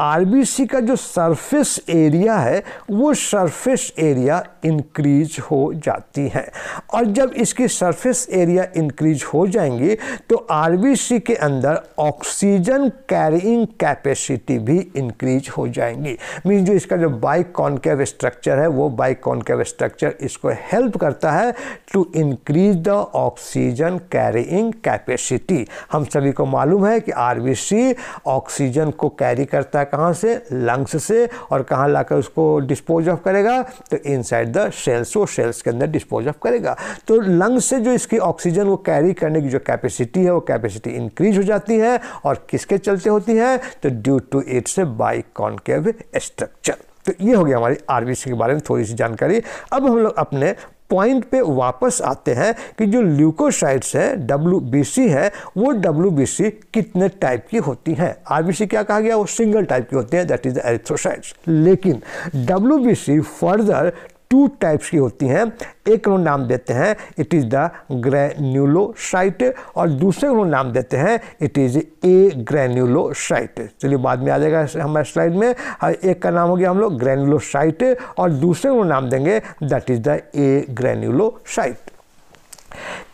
आरबीसी का जो सरफेस एरिया एरिया है वो सरफेस एरिया इंक्रीज हो जाती है और जब इसकी सरफेस एरिया इंक्रीज हो जाएंगी तो आरबीसी के अंदर ऑक्सीजन कैरिंग कैपेसिटी भी इंक्रीज हो जाएंगी मीन जो इसका जो बाइक कॉन्केव स्ट्रक्चर है वो बाइक कॉन्केव स्ट्रक्चर इसको हेल्प करता है to increase the oxygen carrying capacity हम सभी को मालूम है कि आरबीसी ऑक्सीजन को कैरी करता है कहाँ से लंग्स से और कहाँ जाकर उसको डिस्पोज ऑफ करेगा तो साइड द सेल्स वो सेल्स के अंदर डिस्पोज ऑफ करेगा तो लंग्स से जो इसकी ऑक्सीजन वो कैरी करने की जो कैपेसिटी है वो कैपेसिटी इंक्रीज हो जाती है और किसके चलते होती है तो due to its biconcave structure तो ये हो गया हमारी आरबीसी के बारे में थोड़ी सी जानकारी अब हम लोग अपने पॉइंट पे वापस आते हैं कि जो ल्यूकोसाइट्स है डब्ल्यू है वो डब्ल्यू कितने टाइप की होती हैं आरबीसी क्या कहा गया वो सिंगल टाइप की होती है दैट इज द एरिथ्रोसाइट्स लेकिन डब्ल्यू फर्दर टू टाइप्स की होती हैं एक को नाम देते हैं इट इज़ द ग्रैन्यूलोसाइट और दूसरे को नाम देते हैं इट इज़ ए ग्रैन्यूलोसाइट चलिए बाद में आ जाएगा हमारे स्लाइड में हाँ, एक का नाम हो गया हम लोग ग्रैन्यूलोसाइट और दूसरे को नाम देंगे that is the agranulocyte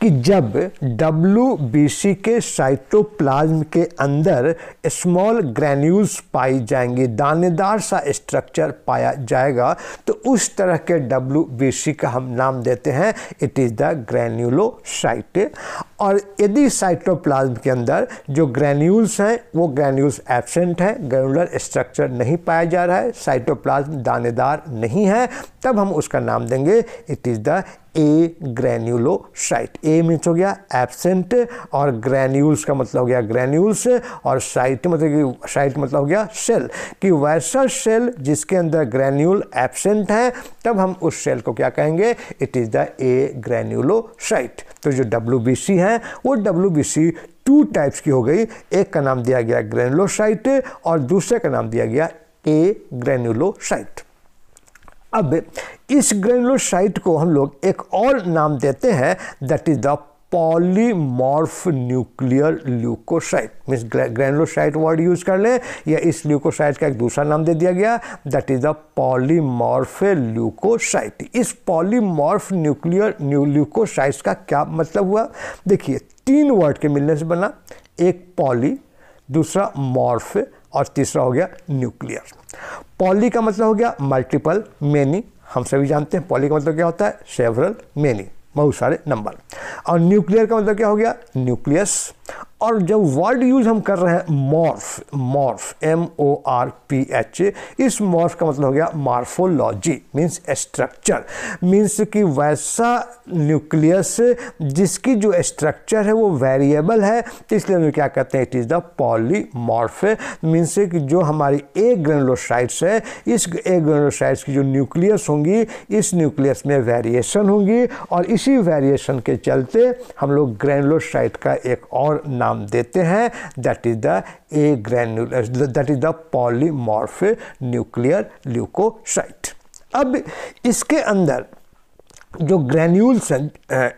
कि जब डब्ल्यू के साइटोप्लाज्म के अंदर स्मॉल ग्रैन्यूल्स पाई जाएंगी दानेदार सा स्ट्रक्चर पाया जाएगा तो उस तरह के डब्ल्यू का हम नाम देते हैं इट इज़ द ग्रैन्यूलोसाइट और यदि साइटोप्लाज्म के अंदर जो ग्रैन्यूल्स हैं वो ग्रैन्यूल्स एबसेंट हैं ग्रैनुलर स्ट्रक्चर नहीं पाया जा रहा है साइटोप्लाज्म दानेदार नहीं है तब हम उसका नाम देंगे it is the agranulocyte A means हो गया एबसेंट और ग्रैन्यूल्स का मतलब हो गया ग्रैन्यूल्स और साइट मतलब कि साइट मतलब हो गया सेल कि वैसा सेल जिसके अंदर ग्रैन्यूल एबसेंट है तब हम उस सेल को क्या कहेंगे it is the agranulocyte तो जो डब्ल्यू है है वो डब्ल्यू टू टाइप्स की हो गई एक का नाम दिया गया ग्रेनुलोसाइट और दूसरे का नाम दिया गया ए ग्रेनुलोसाइट अब इस ग्रेनुलोसाइट को हम लोग एक और नाम देते हैं that is the polymorph nuclear leucocyte means granulocyte word use कर लें या इस ल्यूकोसाइट का एक दूसरा नाम दे दिया गया that is the polymorph leucocyte इस पॉलीमॉर्फ न्यूक्लियर ल्यूकोसाइट का क्या मतलब हुआ देखिए तीन वर्ड के मिलने से बना एक पॉली दूसरा मॉर्फ और तीसरा हो गया न्यूक्लियर पॉली का मतलब हो गया मल्टीपल मेनी हम सभी जानते हैं पॉली का मतलब क्या होता है सेवरल मेनी बहुत सारे नंबर और न्यूक्लियर का मतलब क्या हो गया न्यूक्लियस और जब वर्ड यूज हम कर रहे हैं morph morph M O R P H इस मॉर्फ का मतलब हो गया मार्फोलॉजी मीन्स स्ट्रक्चर मीन्स कि वैसा न्यूक्लियस जिसकी जो स्ट्रक्चर है वो वेरिएबल है तो इसलिए हम क्या कहते हैं it is the polymorph means कि जो हमारी ए ग्रेनोसाइट्स है इस ए ग्रेनोसाइट्स की जो न्यूक्लियस होंगी इस न्यूक्लियस में वेरिएशन होंगी और इसी वेरिएशन के चलते हम लोग ग्रेनोसाइट का एक और नाम देते हैं that is the agranular that is the polymorph nuclear leucocyte अब इसके अंदर जो ग्रैन्यूल्स हैं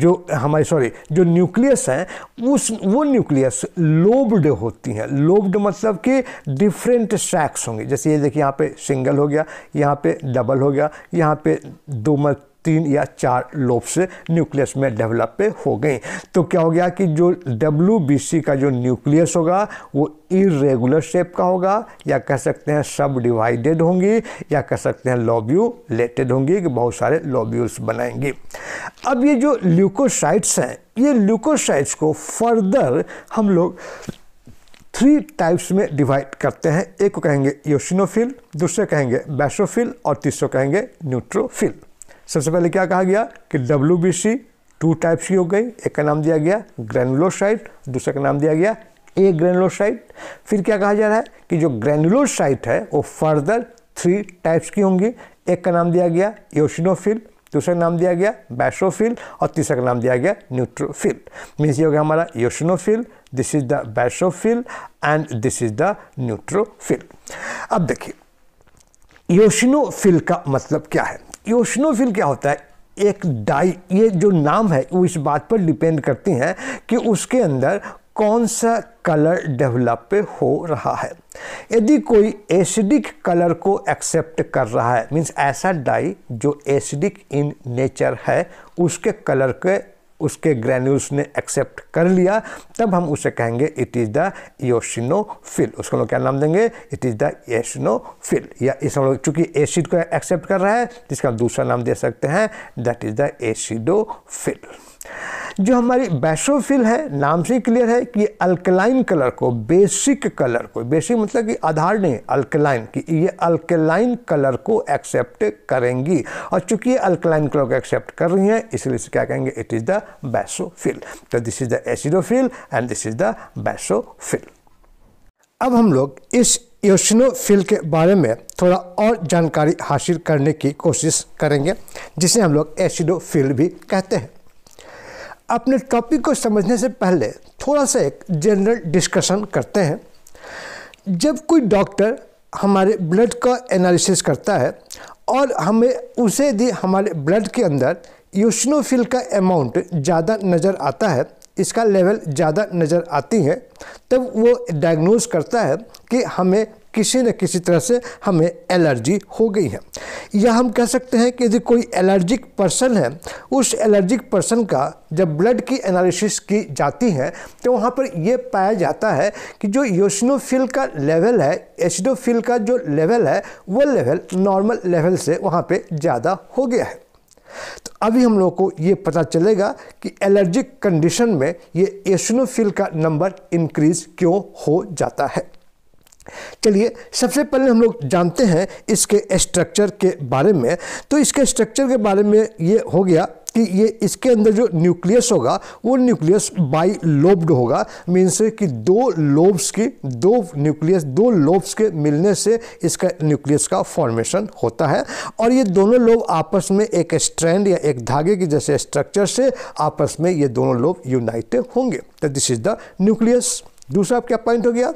जो हमारे सॉरी जो न्यूक्लियस हैं उस वो न्यूक्लियस लोब्ड होती हैं लोब्ड मतलब कि डिफरेंट सैक्स होंगे जैसे ये देखिए यहाँ पे सिंगल हो गया यहाँ पे डबल हो गया यहाँ पे दो मत तीन या चार लोब्स न्यूक्लियस में डेवलप हो गई तो क्या हो गया कि जो डब्ल्यू का जो न्यूक्लियस होगा वो इरेगुलर शेप का होगा या कह सकते हैं सब डिवाइडेड होंगी या कह सकते हैं लॉब्यू लेटेड होंगी कि बहुत सारे लॉब्यूल्स बनाएंगे अब ये जो ल्यूकोसाइट्स हैं ये ल्यूकोसाइट्स को फर्दर हम लोग थ्री टाइप्स में डिवाइड करते हैं एक को कहेंगे योशिनोफिल दूसरे कहेंगे बैसोफिल और तीसरे कहेंगे न्यूट्रोफिल सबसे पहले क्या कहा गया कि W B C two types की हो गई एक का नाम दिया गया ग्रैनुलोसाइट दूसरे का नाम दिया गया ए ग्रैनुलोसाइट फिर क्या कहा जा रहा है कि जो ग्रैनुलोसाइट है वो फर्दर थ्री टाइप्स की होंगी एक का नाम दिया गया योशिनोफिल दूसरा नाम दिया गया बैशोफिल और तीसरा का नाम दिया गया न्यूट्रोफिल मीन्स ये हो गया हमारा eosinophil this is the basophil and this is the neutrophil अब देखिए योशिनोफिल का मतलब क्या है योशनोफिल क्या होता है एक डाई ये जो नाम है वो इस बात पर डिपेंड करती हैं कि उसके अंदर कौन सा कलर डेवलप हो रहा है यदि कोई एसिडिक कलर को एक्सेप्ट कर रहा है मीन्स ऐसा डाई जो एसिडिक इन नेचर है उसके कलर के उसके ग्रैन्यूल्स ने एक्सेप्ट कर लिया तब हम उसे कहेंगे इट इज़ द योशिनोफिल उसको लोग क्या नाम देंगे इट इज़ द एशिनोफिल या इस हम लोग चूंकि एसिड को एक्सेप्ट कर रहा है जिसका हम दूसरा नाम दे सकते हैं दैट इज़ द एसिडोफिल जो हमारी बैसोफिल है नाम से क्लियर है कि अल्कलाइन कलर को बेसिक कलर को बेसिक मतलब कि आधार नहीं अल्कलाइन कि ये अल्कलाइन कलर को एक्सेप्ट करेंगी और चूंकि ये अल्कलाइन कलर को एक्सेप्ट कर रही हैं इसलिए इसे क्या कहेंगे इट इज़ द बैसोफिल तो this is the acidophil and this is the basophil अब हम लोग इस योशनोफिल के बारे में थोड़ा और जानकारी हासिल करने की कोशिश करेंगे जिसे हम लोग एसिडोफिल भी कहते हैं अपने टॉपिक को समझने से पहले थोड़ा सा एक जनरल डिस्कशन करते हैं जब कोई डॉक्टर हमारे ब्लड का एनालिसिस करता है और हमें उसे यदि हमारे ब्लड के अंदर यूशनोफिल का अमाउंट ज़्यादा नज़र आता है इसका लेवल ज़्यादा नज़र आती है तब वो डायग्नोज करता है कि हमें किसी न किसी तरह से हमें एलर्जी हो गई है या हम कह सकते हैं कि यदि कोई एलर्जिक पर्सन है उस एलर्जिक पर्सन का जब ब्लड की एनालिसिस की जाती है तो वहाँ पर यह पाया जाता है कि जो योशनोफिल का लेवल है एसिडोफिल का जो लेवल है वो लेवल नॉर्मल लेवल से वहाँ पर ज़्यादा हो गया है तो अभी हम लोग को ये पता चलेगा कि एलर्जिक कंडीशन में ये एसिनोफिल का नंबर इंक्रीज क्यों हो जाता है चलिए सबसे पहले हम लोग जानते हैं इसके स्ट्रक्चर के बारे में तो इसके स्ट्रक्चर के बारे में ये हो गया कि ये इसके अंदर जो न्यूक्लियस होगा वो न्यूक्लियस बाई लोब्ड होगा मीन्स कि दो लोब्स की दो न्यूक्लियस दो लोब्स के मिलने से इसका न्यूक्लियस का फॉर्मेशन होता है और ये दोनों लोब आपस में एक स्ट्रैंड या एक धागे के जैसे स्ट्रक्चर से आपस में ये दोनों लोब यूनाइटेड होंगे तो दिस इज द न्यूक्लियस दूसरा क्या पॉइंट हो गया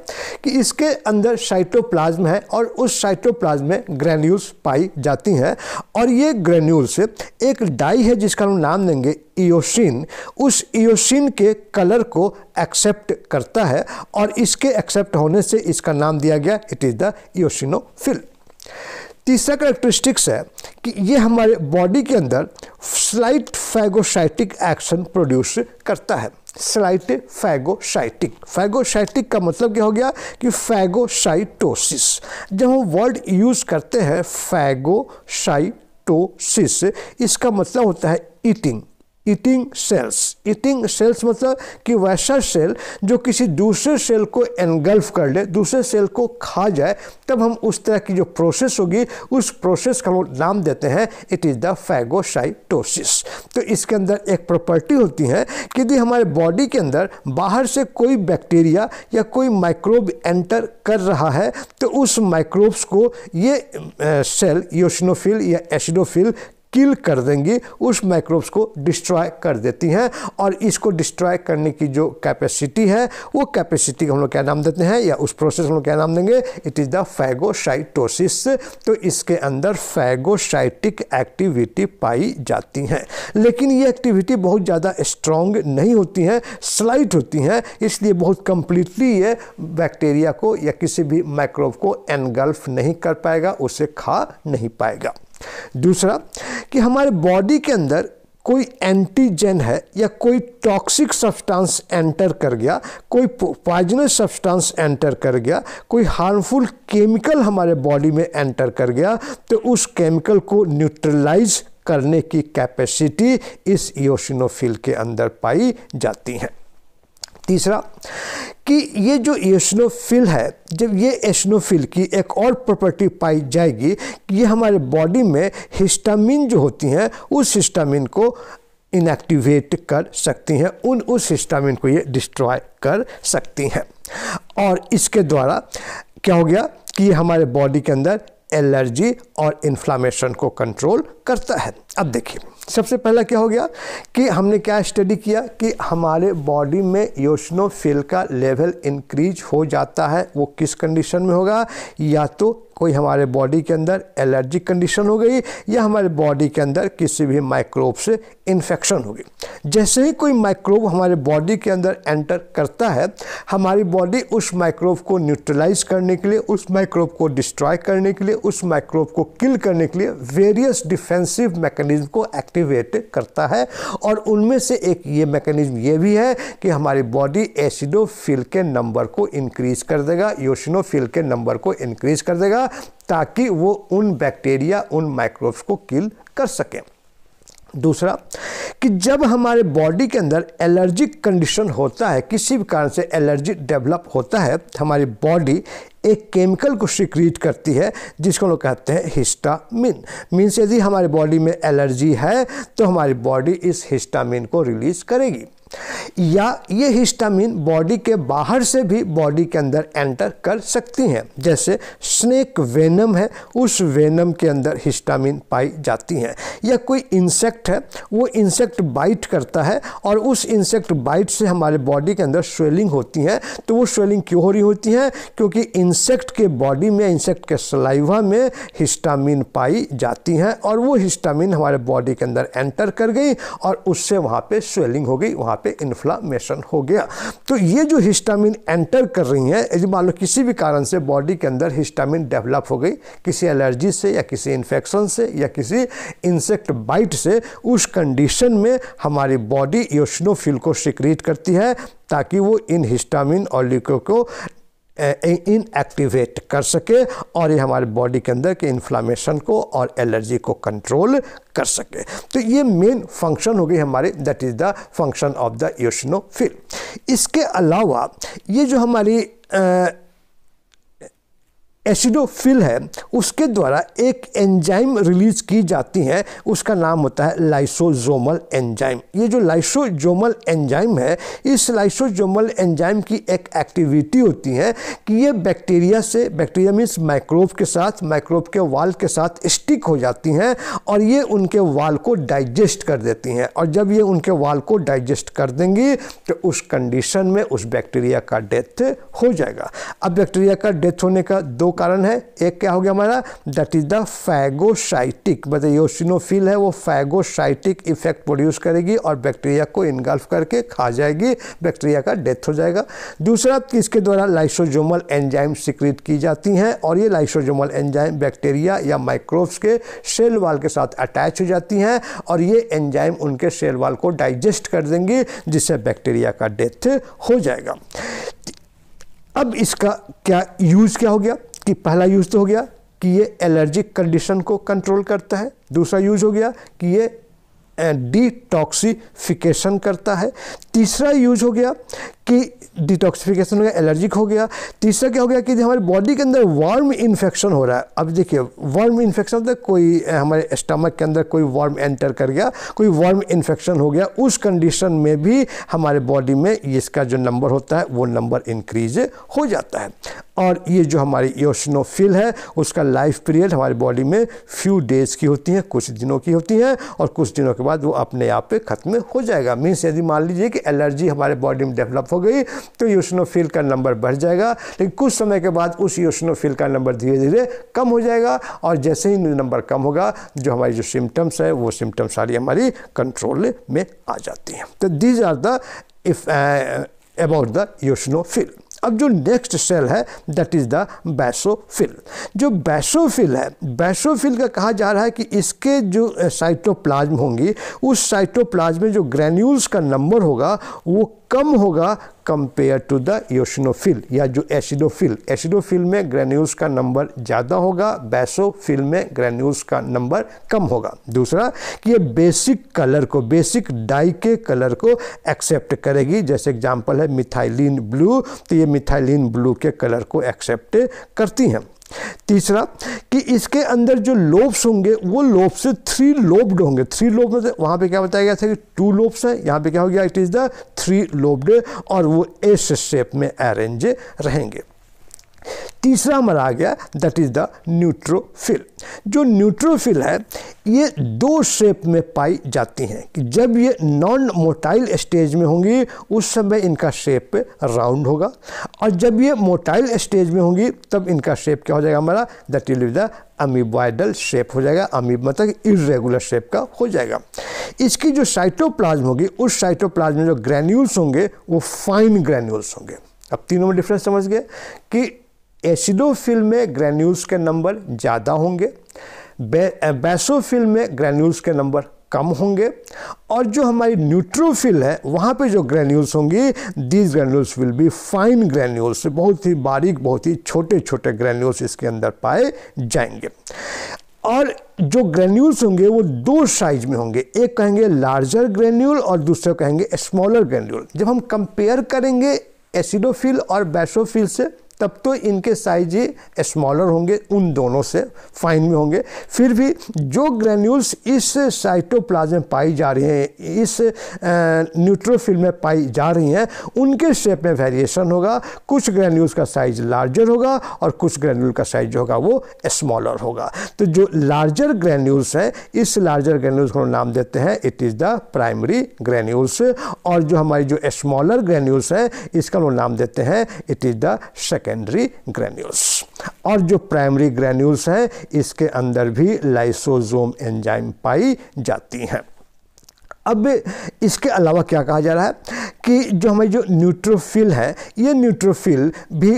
कि इसके अंदर साइटोप्लाज्म है और उस साइटोप्लाज्म में ग्रेन्यूल्स पाई जाती हैं और ये ग्रेन्यूल्स एक डाई है जिसका हम नाम देंगे ईओसिन उस ईओसिन के कलर को एक्सेप्ट करता है और इसके एक्सेप्ट होने से इसका नाम दिया गया इट इज़ द ईओसिनोफिल तीसरा करेक्टरिस्टिक्स है कि ये हमारे बॉडी के अंदर स्लाइट फैगोसाइटिक एक्शन प्रोड्यूस करता है स्लाइट फैगोसाइटिक फैगोसाइटिक का मतलब क्या हो गया कि फैगोसाइटोसिस जब हम वर्ड यूज़ करते हैं फैगोसाइटोसिस इसका मतलब होता है eating eating cells eating cells मतलब कि वैसा सेल जो किसी दूसरे सेल को एनगल्फ कर ले दूसरे सेल को खा जाए तब हम उस तरह की जो प्रोसेस होगी उस प्रोसेस का हम नाम देते हैं इट इज़ द फैगोसाइटोसिस तो इसके अंदर एक प्रॉपर्टी होती है कि यदि हमारे बॉडी के अंदर बाहर से कोई बैक्टीरिया या कोई माइक्रोब एंटर कर रहा है तो उस माइक्रोब्स को ये सेल योशनोफिल या एसिडोफिल किल कर देंगी उस माइक्रोब्स को डिस्ट्रॉय कर देती हैं और इसको डिस्ट्रॉय करने की जो कैपेसिटी है वो कैपेसिटी हम लोग क्या नाम देते हैं या उस प्रोसेस हम लोग क्या नाम देंगे इट इज़ द फैगोसाइटोसिस तो इसके अंदर फैगोसाइटिक एक्टिविटी पाई जाती हैं लेकिन ये एक्टिविटी बहुत ज़्यादा स्ट्रॉन्ग नहीं होती हैं स्लाइट होती हैं इसलिए बहुत कम्प्लीटली ये बैक्टीरिया को या किसी भी माइक्रोब को एनगल्फ नहीं कर पाएगा उसे खा नहीं पाएगा दूसरा कि हमारे बॉडी के अंदर कोई एंटीजन है या कोई टॉक्सिक सब्सटेंस एंटर कर गया कोई पॉइजनस सब्सटेंस एंटर कर गया कोई हार्मफुल केमिकल हमारे बॉडी में एंटर कर गया तो उस केमिकल को न्यूट्रलाइज करने की कैपेसिटी इस योशिनोफिल के अंदर पाई जाती है तीसरा कि ये जो एशनोफिल है जब ये एशनोफिल की एक और प्रॉपर्टी पाई जाएगी कि ये हमारे बॉडी में हिस्टामिन जो होती हैं उस हिस्टामिन को इनएक्टिवेट कर सकती हैं उन उस हिस्टामिन को ये डिस्ट्रॉय कर सकती हैं और इसके द्वारा क्या हो गया कि ये हमारे बॉडी के अंदर एलर्जी और इन्फ्लामेशन को कंट्रोल करता है अब देखिए सबसे पहला क्या हो गया कि हमने क्या स्टडी किया कि हमारे बॉडी में योशनोफिल का लेवल इंक्रीज हो जाता है वो किस कंडीशन में होगा या तो कोई हमारे बॉडी के अंदर एलर्जिक कंडीशन हो गई या हमारे बॉडी के अंदर किसी भी माइक्रोब से इन्फेक्शन हो गई जैसे ही कोई माइक्रोब हमारे बॉडी के अंदर एंटर करता है हमारी बॉडी उस माइक्रोब को न्यूट्रलाइज करने के लिए उस माइक्रोब को डिस्ट्रॉय करने के लिए उस माइक्रोब को किल करने के लिए वेरियस डिफेंसिव मैकेनिज्म को एक्टिवेट करता है और उनमें से एक ये मैकेनिज्म ये भी है कि हमारी बॉडी एसिडोफिल के नंबर को इंक्रीज कर देगा योशिनोफिल के नंबर को इंक्रीज कर देगा ताकि वो उन बैक्टीरिया उन माइक्रोब्स को किल कर सकें दूसरा कि जब हमारे बॉडी के अंदर एलर्जिक कंडीशन होता है किसी भी कारण से एलर्जी डेवलप होता है हमारी बॉडी एक केमिकल को सिक्रीट करती है जिसको लोग कहते हैं हिस्टामिन मीन्स यदि हमारे बॉडी में एलर्जी है तो हमारी बॉडी इस हिस्टामिन को रिलीज़ करेगी या ये हिस्टामिन बॉडी के बाहर से भी बॉडी के अंदर एंटर कर सकती हैं जैसे स्नेक वेनम है उस वेनम के अंदर हिस्टामिन पाई जाती हैं या कोई इंसेक्ट है वो इंसेक्ट बाइट करता है और उस इंसेक्ट बाइट से हमारे बॉडी के अंदर स्वेलिंग होती है तो वो स्वेलिंग क्यों हो रही होती है क्योंकि इंसेक्ट के बॉडी में इंसेक्ट के सलाइवा में हिस्टामिन पाई जाती हैं और वो हिस्टामिन हमारे बॉडी के अंदर एंटर कर गई और उससे वहाँ पर स्वेलिंग हो गई वहाँ पे इन्फ्लामेशन हो गया तो ये जो हिस्टामिन एंटर कर रही हैं मान लो किसी भी कारण से बॉडी के अंदर हिस्टामिन डेवलप हो गई किसी एलर्जी से या किसी इन्फेक्शन से या किसी इंसेक्ट बाइट से उस कंडीशन में हमारी बॉडी योशनोफिल को सिक्रीट करती है ताकि वो इन हिस्टामिन और लिको को इनएक्टिवेट कर सके और ये हमारे बॉडी के अंदर के इन्फ्लामेशन को और एलर्जी को कंट्रोल कर सके तो ये मेन फंक्शन हो गई हमारे that is the function of the eosinophil इसके अलावा ये जो हमारी एसिडोफिल है उसके द्वारा एक एंजाइम रिलीज की जाती है उसका नाम होता है लाइसोजोमल एंजाइम ये जो लाइसोजोमल एंजाइम है इस लाइसोजोमल एंजाइम की एक एक्टिविटी होती है कि ये बैक्टीरिया से बैक्टीरिया मीन्स माइक्रोब के साथ माइक्रोब के वाल के साथ स्टिक हो जाती हैं और ये उनके वाल को डाइजेस्ट कर देती हैं और जब ये उनके वाल को डाइजेस्ट कर देंगी तो उस कंडीशन में उस बैक्टीरिया का डेथ हो जाएगा अब बैक्टीरिया का डेथ होने का दो कारण है एक क्या हो गया हमारा दैट इज द फैगोसाइटिक मतलब योसिनोफिल है वो फैगोसाइटिक इफेक्ट प्रोड्यूस करेगी और बैक्टीरिया को इनगल्फ करके खा जाएगी बैक्टीरिया का डेथ हो जाएगा दूसरा इसके द्वारा लाइसोजोमल एंजाइम सिक्रिट की जाती हैं और ये लाइसोजोमल एंजाइम बैक्टीरिया या माइक्रोब्स के सेल वाल के साथ अटैच हो जाती हैं और ये एंजाइम उनके सेल वाल को डाइजेस्ट कर देंगी जिससे बैक्टीरिया का डेथ हो जाएगा अब इसका क्या यूज़ क्या हो गया कि पहला यूज़ तो हो गया कि ये एलर्जिक कंडीशन को कंट्रोल करता है दूसरा यूज हो गया कि ये डिटॉक्सीफिकेशन करता है तीसरा यूज हो गया कि डिटॉक्सिफिकेशन हो गया एलर्जिक हो गया तीसरा क्या हो गया कि हमारे बॉडी के अंदर वार्म इन्फेक्शन हो रहा है अब देखिए वार्म इन्फेक्शन तो कोई हमारे स्टमक के अंदर कोई वार्म एंटर कर गया कोई वार्म इन्फेक्शन हो गया उस कंडीशन में भी हमारे बॉडी में इसका जो नंबर होता है वो नंबर इंक्रीज हो जाता है और ये जो हमारी योशनोफिल है उसका लाइफ पीरियड हमारी बॉडी में फ्यू डेज़ की होती है कुछ दिनों की होती है और कुछ दिनों के बाद बाद वो अपने आप पे ख़त्म हो जाएगा मीन्स यदि मान लीजिए कि एलर्जी हमारे बॉडी में डेवलप हो गई तो यूसनोफिल का नंबर बढ़ जाएगा लेकिन कुछ समय के बाद उस यूसनोफिल का नंबर धीरे धीरे कम हो जाएगा और जैसे ही नंबर कम होगा जो हमारी जो सिम्टम्स है वो सिम्टम्स सारी हमारी कंट्रोल में आ जाती हैं तो these are the if about the eosinophil अब जो नेक्स्ट सेल है दैट इज़ द बैसोफिल जो बैसोफिल है बैसोफिल का कहा जा रहा है कि इसके जो साइटोप्लाज्म eh, होंगी उस साइटोप्लाज्म में जो ग्रैन्यूल्स का नंबर होगा वो कम होगा कंपेयर टू द योशनोफिल या जो एसिडोफिल एसिडोफिल में ग्रेन्यूल्स का नंबर ज़्यादा होगा बेसोफिल में ग्रेन्यूल्स का नंबर कम होगा दूसरा कि ये बेसिक कलर को बेसिक डाई के कलर को एक्सेप्ट करेगी जैसे एग्जांपल है मिथाइलिन ब्लू तो ये मिथाइलिन ब्लू के कलर को एक्सेप्ट करती हैं तीसरा कि इसके अंदर जो लोब्स होंगे वो लोब से थ्री लोब्ड होंगे थ्री लोब में से वहाँ पे क्या बताया गया था कि टू लोब्स हैं यहाँ पे क्या हो गया it is the three lobed और वो एस शेप में अरेंज रहेंगे तीसरा हमारा आ गया दैट इज़ द न्यूट्रोफिल जो न्यूट्रोफिल है ये दो शेप में पाई जाती हैं कि जब ये नॉन मोटाइल स्टेज में होंगी उस समय इनका शेप राउंड होगा और जब ये मोटाइल स्टेज में होंगी तब इनका शेप क्या हो जाएगा हमारा that is the amoeboidal shape हो जाएगा अमीब मतलब इरेगुलर शेप का हो जाएगा इसकी जो साइटोप्लाज्म होगी उस साइटोप्लाज्म में जो ग्रैन्यूल्स होंगे वो फाइन ग्रैन्यूल्स होंगे अब तीनों में डिफरेंस समझ गए कि एसिडोफिल में ग्रैन्यूल्स के नंबर ज़्यादा होंगे बेसोफिल में ग्रैन्यूल्स के नंबर कम होंगे और जो हमारी न्यूट्रोफिल है वहाँ पे जो ग्रैन्यूल्स होंगी these granules will be fine granules बहुत ही बारीक बहुत ही छोटे छोटे ग्रैन्यूल्स इसके अंदर पाए जाएंगे और जो ग्रेन्यूल्स होंगे वो दो साइज में होंगे एक कहेंगे लार्जर ग्रेन्यूल और दूसरे कहेंगे स्मॉलर ग्रेन्यूल जब हम कंपेयर करेंगे एसिडोफिल और बैसोफिल से तब तो इनके साइज ही स्मॉलर होंगे उन दोनों से फाइन में होंगे फिर भी जो ग्रेन्यूल्स इस साइटोप्लाज्म में पाई जा रही हैं इस न्यूट्रोफिल में पाई जा रही हैं उनके शेप में वेरिएशन होगा कुछ ग्रेन्यूल्स का साइज लार्जर होगा और कुछ ग्रेन्यूल का साइज होगा वो स्मॉलर होगा तो जो लार्जर ग्रेन्यूल्स हैं इस लार्जर ग्रेन्यूल्स को नाम देते हैं it is the primary granules और जो हमारी जो स्मॉलर ग्रेन्यूल्स हैं इसका नाम देते हैं it is the second secondary granules और जो प्राइमरी ग्रेन्यूल्स हैं इसके अंदर भी लाइसोजोम एंजाइम पाई जाती हैं अब इसके अलावा क्या कहा जा रहा है कि जो हमें जो न्यूट्रोफिल है ये न्यूट्रोफिल भी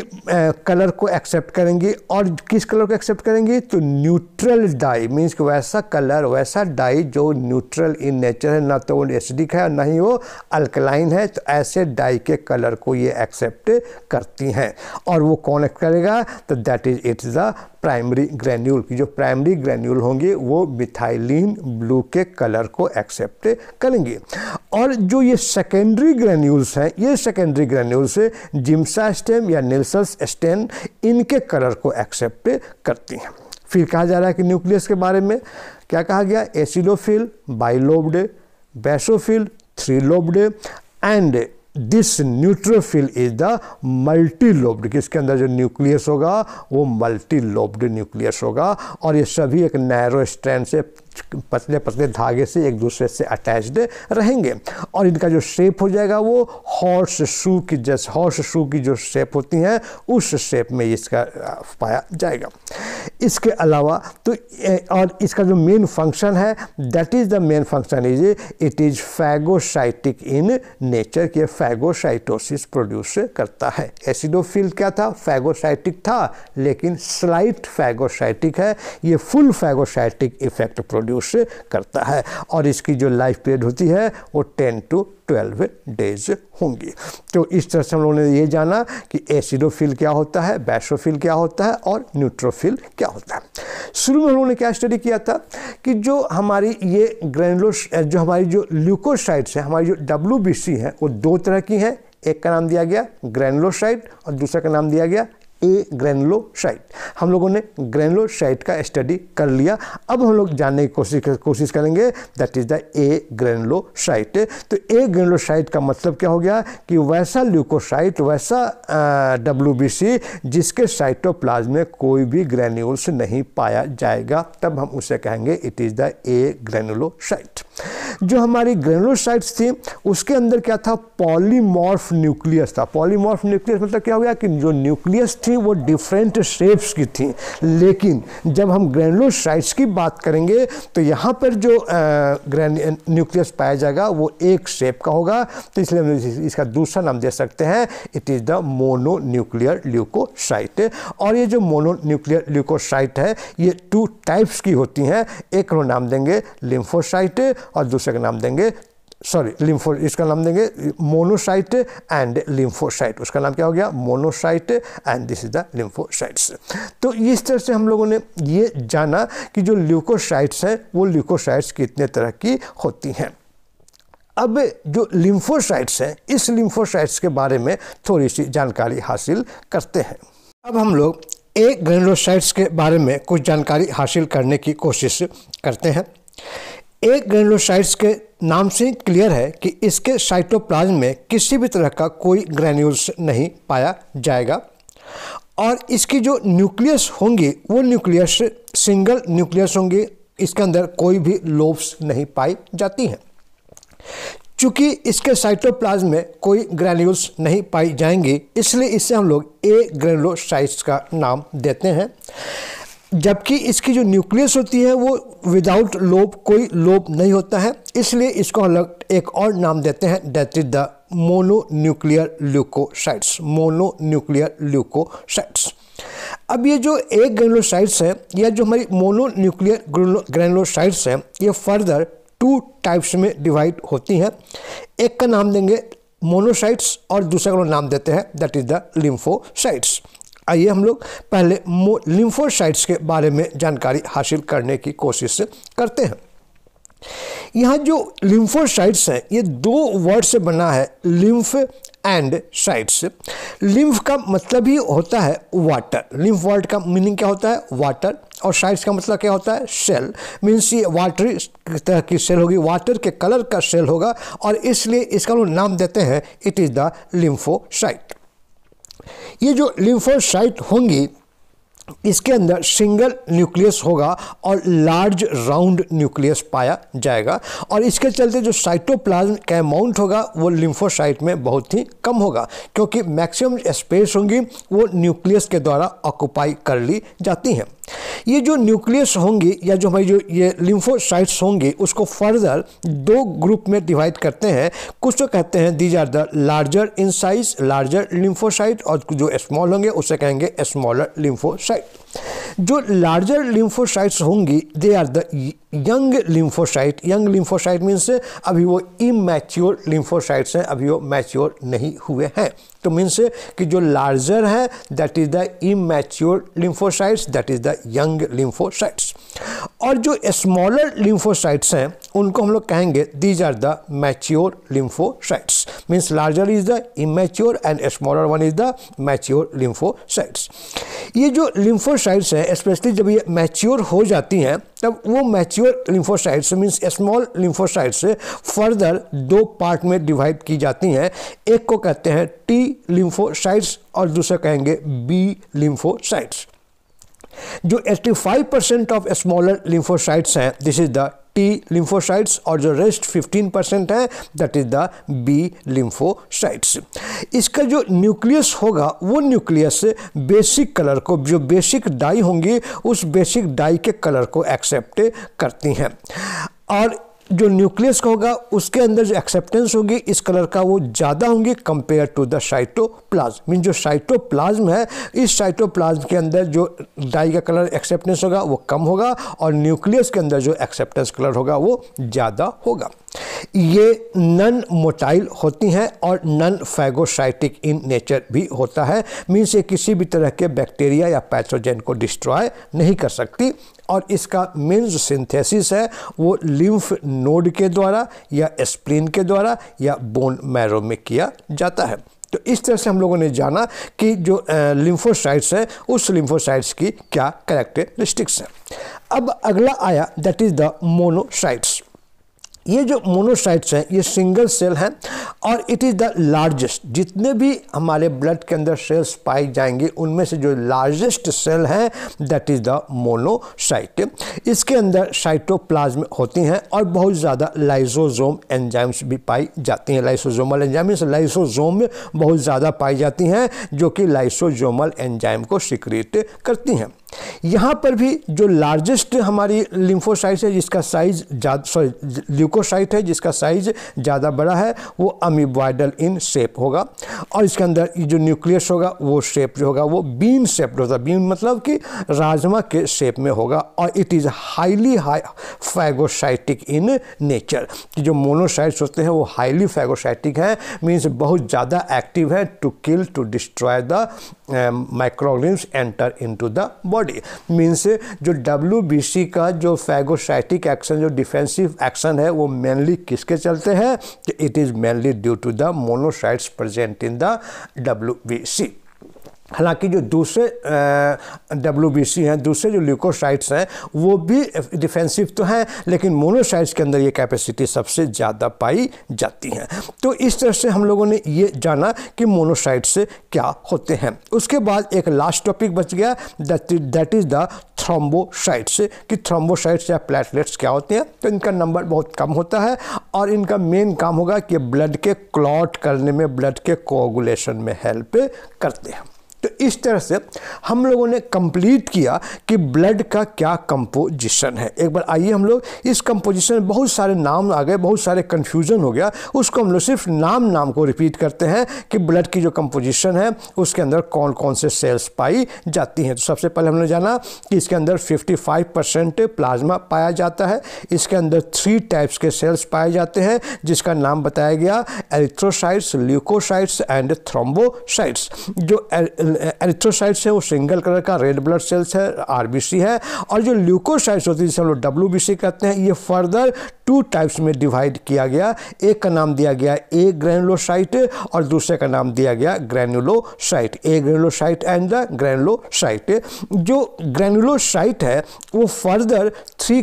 कलर को एक्सेप्ट करेंगी और किस कलर को एक्सेप्ट करेंगी तो न्यूट्रल डाई मीन्स कि वैसा कलर वैसा डाई जो न्यूट्रल इन नेचर है ना तो वो एसिडिक है और ना ही वो अल्कलाइन है तो ऐसे डाई के कलर को ये एक्सेप्ट करती हैं और वो कौन करेगा तो that is it's the primary granule की जो प्राइमरी ग्रैन्यूल होंगे वो मिथाइलिन ब्लू के कलर को एक्सेप्ट करेंगे और जो ये सेकेंडरी ग्रैन्यूल्स हैं ये सेकेंडरी ग्रैन्यूल्स जिम्सा स्टेम या नेल्सल्स स्टेन इनके कलर को एक्सेप्ट करती हैं फिर कहा जा रहा है कि न्यूक्लियस के बारे में क्या कहा गया acidophil bilobed basophil three lobed and this neutrophil is the multi lobed इसके अंदर जो न्यूक्लियस होगा वो मल्टी लोब्ड न्यूक्लियस होगा और ये सभी एक नैरो स्ट्रैंड से पतले पतले धागे से एक दूसरे से अटैच्ड रहेंगे और इनका जो शेप हो जाएगा वो हॉर्स शू की जैसे हॉर्स शू की जो शेप होती हैं उस शेप में इसका पाया जाएगा इसके अलावा तो और इसका जो मेन फंक्शन है that is the main function is it is phagocytic in nature के फैगोसाइटोसिस प्रोड्यूस करता है एसिडोफिल क्या था फैगोसाइटिक था लेकिन स्लाइट फैगोसाइटिक है ये full phagocytic effect produce produce करता है और इसकी जो लाइफ पीरियड होती है वो टेन टू ट्वेल्व डेज होंगी तो इस तरह से हम लोगों ने ये जाना कि एसिडोफिल क्या होता है बैसोफिल क्या होता है और न्यूट्रोफिल क्या होता है शुरू में हम लोगों ने क्या स्टडी किया था कि जो हमारी ये ग्रैनुलोस जो हमारी जो ल्यूकोसाइड्स है हमारी जो डब्ल्यू है वो दो तरह की हैं एक का नाम दिया गया ग्रैनुलोसाइट और दूसरा का नाम दिया गया ए ग्रेनुलोसाइट हम लोगों ने ग्रेनुलोसाइट का स्टडी कर लिया अब हम लोग जानने की कोशिश कोशिश करेंगे that is the agranulocyte तो ए ग्रेनुलोसाइट का मतलब क्या हो गया कि वैसा ल्यूकोसाइट वैसा डब्ल्यू बी सी जिसके साइटोप्लाज्म में कोई भी ग्रेन्यूल्स नहीं पाया जाएगा तब हम उसे कहेंगे it is the agranulocyte जो हमारी ग्रेनुलोसाइट्स थी उसके अंदर क्या था पॉलीमॉर्फ न्यूक्लियस था पॉलीमॉर्फ न्यूक्लियस मतलब क्या हो गया कि जो न्यूक्लियस थी थी वो डिफरेंट शेप्स की थी लेकिन जब हम ग्रैनुलोसाइट्स की बात करेंगे तो यहाँ पर जो न्यूक्लियस पाया जाएगा वो एक शेप का होगा तो इसलिए हम इसका दूसरा नाम दे सकते हैं it is the mononuclear leucocyte और ये जो मोनो न्यूक्लियर ल्यूकोसाइट है ये टू टाइप्स की होती हैं एक को नाम देंगे लिम्फोसाइट और दूसरे का नाम देंगे सॉरी लिम्फो इसका नाम देंगे मोनोसाइट एंड लिम्फोसाइट उसका नाम क्या हो गया monocyte and this is the lymphocytes तो इस तरह से हम लोगों ने ये जाना कि जो ल्यूकोसाइट्स हैं वो ल्यूकोसाइट्स कितने तरह की होती हैं अब जो लिम्फोसाइट्स हैं इस लिम्फोसाइट्स के बारे में थोड़ी सी जानकारी हासिल करते हैं अब हम लोग एक ग्रेनोसाइट्स के बारे में कुछ जानकारी हासिल करने की कोशिश करते हैं एक ग्रेनुलोसाइट्स के नाम से क्लियर है कि इसके साइटोप्लाज्म में किसी भी तरह का कोई ग्रैन्यूल्स नहीं पाया जाएगा और इसकी जो न्यूक्लियस होंगी वो न्यूक्लियस सिंगल न्यूक्लियस होंगे इसके अंदर कोई भी लोब्स नहीं पाई जाती हैं चूँकि इसके साइटोप्लाज्म में कोई ग्रैन्यूल्स नहीं पाई जाएंगी इसलिए इसे हम लोग ए ग्रेनुलोसाइट्स का नाम देते हैं जबकि इसकी जो न्यूक्लियस होती है वो विदाउट लोब कोई लोब नहीं होता है इसलिए इसको हम लोग एक और नाम देते हैं that is the mononuclear leucocytes mononuclear leucocytes अब ये जो एक ग्रेनोसाइट्स है या जो हमारी मोनो न्यूक्लियर ग्रेनोसाइट्स हैं ये फर्दर टू टाइप्स में डिवाइड होती हैं एक का नाम देंगे मोनोसाइट्स और दूसरे का नाम देते हैं दैट इज़ द लिम्फोसाइट्स आइए हम लोग पहले लिम्फोसाइट्स के बारे में जानकारी हासिल करने की कोशिश करते हैं यहाँ जो लिम्फोसाइट्स हैं ये दो वर्ड से बना है लिम्फ एंड साइट्स लिम्फ का मतलब ही होता है वाटर लिम्फ वर्ड का मीनिंग क्या होता है वाटर और साइट्स का मतलब क्या होता है सेल मीन्स ये वाटरी तरह की सेल होगी वाटर के कलर का सेल होगा और इसलिए इसका नाम देते हैं इट इज़ द लिम्फोसाइट ये जो लिम्फोसाइट होंगी इसके अंदर सिंगल न्यूक्लियस होगा और लार्ज राउंड न्यूक्लियस पाया जाएगा और इसके चलते जो साइटोप्लाज्म का अमाउंट होगा वो लिम्फोसाइट में बहुत ही कम होगा क्योंकि मैक्सिमम स्पेस होंगी वो न्यूक्लियस के द्वारा ऑक्यूपाई कर ली जाती हैं ये जो न्यूक्लियस होंगे या जो हमारी जो ये लिम्फोसाइट्स होंगे उसको फर्दर दो ग्रुप में डिवाइड करते हैं कुछ तो कहते हैं these are the larger in size larger lymphocyte और जो स्मॉल होंगे उसे कहेंगे स्मॉलर लिम्फोसाइट जो लार्जर लिम्फोसाइट्स होंगी they are the young lymphocyte young lymphocyte means अभी वो इमेच्योर लिम्फोसाइट्स हैं अभी वो मैच्योर नहीं हुए हैं तो मीन्स कि जो लार्जर है that is the immature lymphocytes that is the young lymphocytes और जो स्मॉलर लिम्फोसाइट्स हैं उनको हम लोग कहेंगे these are the mature lymphocytes means larger is the immature and smaller one is the mature lymphocytes ये जो लिम्फोसाइट लिम्फोसाइड्स हैं स्पेशली जब ये मैच्योर हो जाती हैं तब वो mature lymphocytes means small lymphocytes further दो पार्ट में डिवाइड की जाती हैं एक को कहते हैं टी लिम्फोसाइड्स और दूसरा कहेंगे बी लिम्फोसाइड्स जो 85 परसेंट ऑफ स्मॉलर लिम्फोसाइट्स हैं this is the T lymphocytes और जो रेस्ट 15 परसेंट है that is the B lymphocytes इसका जो न्यूक्लियस होगा वो न्यूक्लियस बेसिक कलर को जो बेसिक डाई होंगी उस बेसिक डाई के कलर को एक्सेप्ट करती हैं और जो न्यूक्लियस का होगा उसके अंदर जो एक्सेप्टेंस होगी इस कलर का वो ज़्यादा होंगी compare to the cytoplasm mean जो साइटोप्लाज्म है इस साइटोप्लाज्म के अंदर जो डाई का कलर एक्सेप्टेंस होगा वो कम होगा और न्यूक्लियस के अंदर जो एक्सेप्टेंस कलर होगा वो ज़्यादा होगा ये नन मोटाइल होती हैं और नन फैगोसाइटिक इन नेचर भी होता है मीन्स ये किसी भी तरह के बैक्टीरिया या पैथोजेन को डिस्ट्रॉय नहीं कर सकती और इसका मेन जो सिंथेसिस है वो लिम्फ नोड के द्वारा या स्प्लिन के द्वारा या बोन मैरो में किया जाता है तो इस तरह से हम लोगों ने जाना कि जो लिम्फोसाइट्स है उस लिम्फोसाइट्स की क्या करेक्टरिस्टिक्स है अब अगला आया दैट इज़ द मोनोसाइट्स ये जो मोनोसाइट्स हैं ये सिंगल सेल हैं और इट इज़ द लार्जेस्ट जितने भी हमारे ब्लड के अंदर सेल्स पाए जाएंगे उनमें से जो लार्जेस्ट सेल हैं दैट इज़ द मोनोसाइट इसके अंदर साइटोप्लाज्म होती हैं और बहुत ज़्यादा लाइसोजोम एंजाइम्स भी पाई जाती हैं लाइसोजोमल एंजाइम्स लाइसोजोम बहुत ज़्यादा पाई जाती हैं जो कि लाइसोजोमल एंजाइम को सिक्रिएट करती हैं यहाँ पर भी जो लार्जेस्ट हमारी लिम्फोसाइट है जिसका साइज सॉरी ल्यूकोसाइट है जिसका साइज ज़्यादा बड़ा है वो अमीबॉइडल इन शेप होगा और इसके अंदर जो न्यूक्लियस होगा वो शेप जो होगा वो बीन शेप्ड होगा बीन मतलब कि राजमा के शेप में होगा और it is highly high phagocytic in nature कि जो मोनोसाइट्स होते हैं वो हाईली फैगोसाइटिक हैं मीन्स बहुत ज़्यादा एक्टिव है to kill to destroy the microgerms enter in the body body means जो डब्ल्यू का जो फैगोसाइटिक एक्शन जो डिफेंसिव एक्शन है वो मेनली किसके चलते हैं it is mainly due to the monocytes present in the W B C हालांकि जो दूसरे डब्ल्यू बी सी हैं दूसरे जो ल्यूकोसाइट्स हैं वो भी डिफेंसिव तो हैं लेकिन मोनोसाइट्स के अंदर ये कैपेसिटी सबसे ज़्यादा पाई जाती हैं तो इस तरह से हम लोगों ने ये जाना कि मोनोसाइट्स से क्या होते हैं उसके बाद एक लास्ट टॉपिक बच गया दैट इज़ द थ्रोम्बोसाइट्स कि थ्रोम्बोसाइट्स या प्लेटलेट्स क्या होते हैं तो इनका नंबर बहुत कम होता है और इनका मेन काम होगा कि ब्लड के क्लॉट करने में ब्लड के कोगुलेशन में हेल्प करते हैं तो इस तरह से हम लोगों ने कंप्लीट किया कि ब्लड का क्या कंपोजिशन है एक बार आइए हम लोग इस कंपोजिशन में बहुत सारे नाम आ गए बहुत सारे कन्फ्यूजन हो गया उसको हम लोग सिर्फ नाम नाम को रिपीट करते हैं कि ब्लड की जो कंपोजिशन है उसके अंदर कौन कौन से सेल्स पाई जाती हैं तो सबसे पहले हमने जाना कि इसके अंदर 55 परसेंट प्लाज्मा पाया जाता है इसके अंदर थ्री टाइप्स के सेल्स पाए जाते हैं जिसका नाम बताया गया एरिथ्रोसाइट्स ल्यूकोसाइट्स एंड थ्रोम्बोसाइट्स जो एरिथ्रोसाइट्स से वो सिंगल कलर का रेड ब्लड सेल्स है आर है और जो ल्यूकोसाइट्स होती है जिसे हम लोग डब्ल्यू कहते हैं ये फर्दर टू टाइप्स में डिवाइड किया गया एक का नाम दिया गया ए ग्रैनुलोसाइट और दूसरे का नाम दिया गया granulocyte agranulocyte and the granulocyte जो ग्रैनुलोसाइट है वो फर्दर थ्री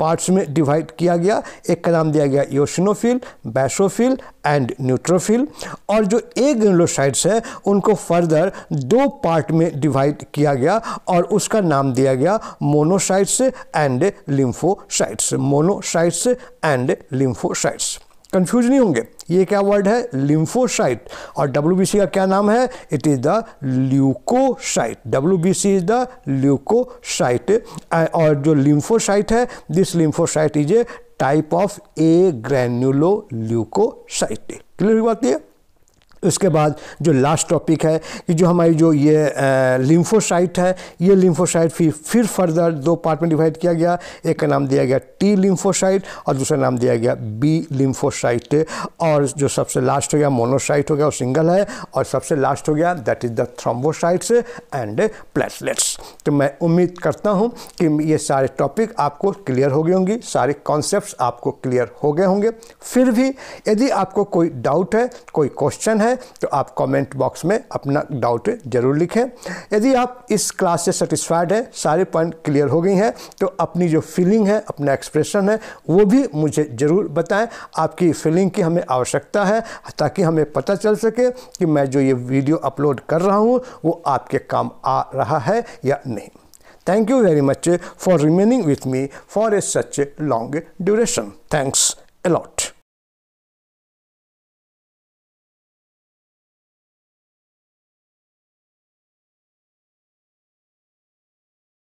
पार्ट्स में डिवाइड किया गया एक का नाम दिया गया योशनोफिल बैसोफिल एंड न्यूट्रोफिल और जो ए ग्रेनुलोसाइट्स है उनको फर्दर दो पार्ट में डिवाइड किया गया और उसका नाम दिया गया monocytes and lymphocytes monocytes and lymphocytes confuse नहीं होंगे ये क्या वर्ड है लिम्फोसाइट और डब्ल्यू का क्या नाम है it is the leucocyte W is the leucocyte और जो लिम्फोसाइट है this lymphocyte is a type of a granulo leucocyte clear हुई बात यह उसके बाद जो लास्ट टॉपिक है कि जो हमारी जो ये लिम्फोसाइट है ये लिम्फोसाइट फिर फिर फर्दर दो पार्ट में डिवाइड किया गया एक का नाम दिया गया टी लिम्फोसाइट और दूसरा नाम दिया गया बी लिम्फोसाइट और जो सबसे लास्ट हो गया मोनोसाइट हो गया वो सिंगल है और सबसे लास्ट हो गया that is the thrombocytes and platelets तो मैं उम्मीद करता हूँ कि ये सारे टॉपिक आपको क्लियर हो गए होंगे सारे कॉन्सेप्ट आपको क्लियर हो गए होंगे फिर भी यदि आपको कोई डाउट है कोई क्वेश्चन है है तो आप कमेंट बॉक्स में अपना डाउट जरूर लिखें यदि आप इस क्लास से सेटिस्फाइड हैं सारे पॉइंट क्लियर हो गई हैं तो अपनी जो फीलिंग है अपना एक्सप्रेशन है वो भी मुझे ज़रूर बताएं आपकी फीलिंग की हमें आवश्यकता है ताकि हमें पता चल सके कि मैं जो ये वीडियो अपलोड कर रहा हूँ वो आपके काम आ रहा है या नहीं thank you very much for remaining with me for a such long duration thanks allot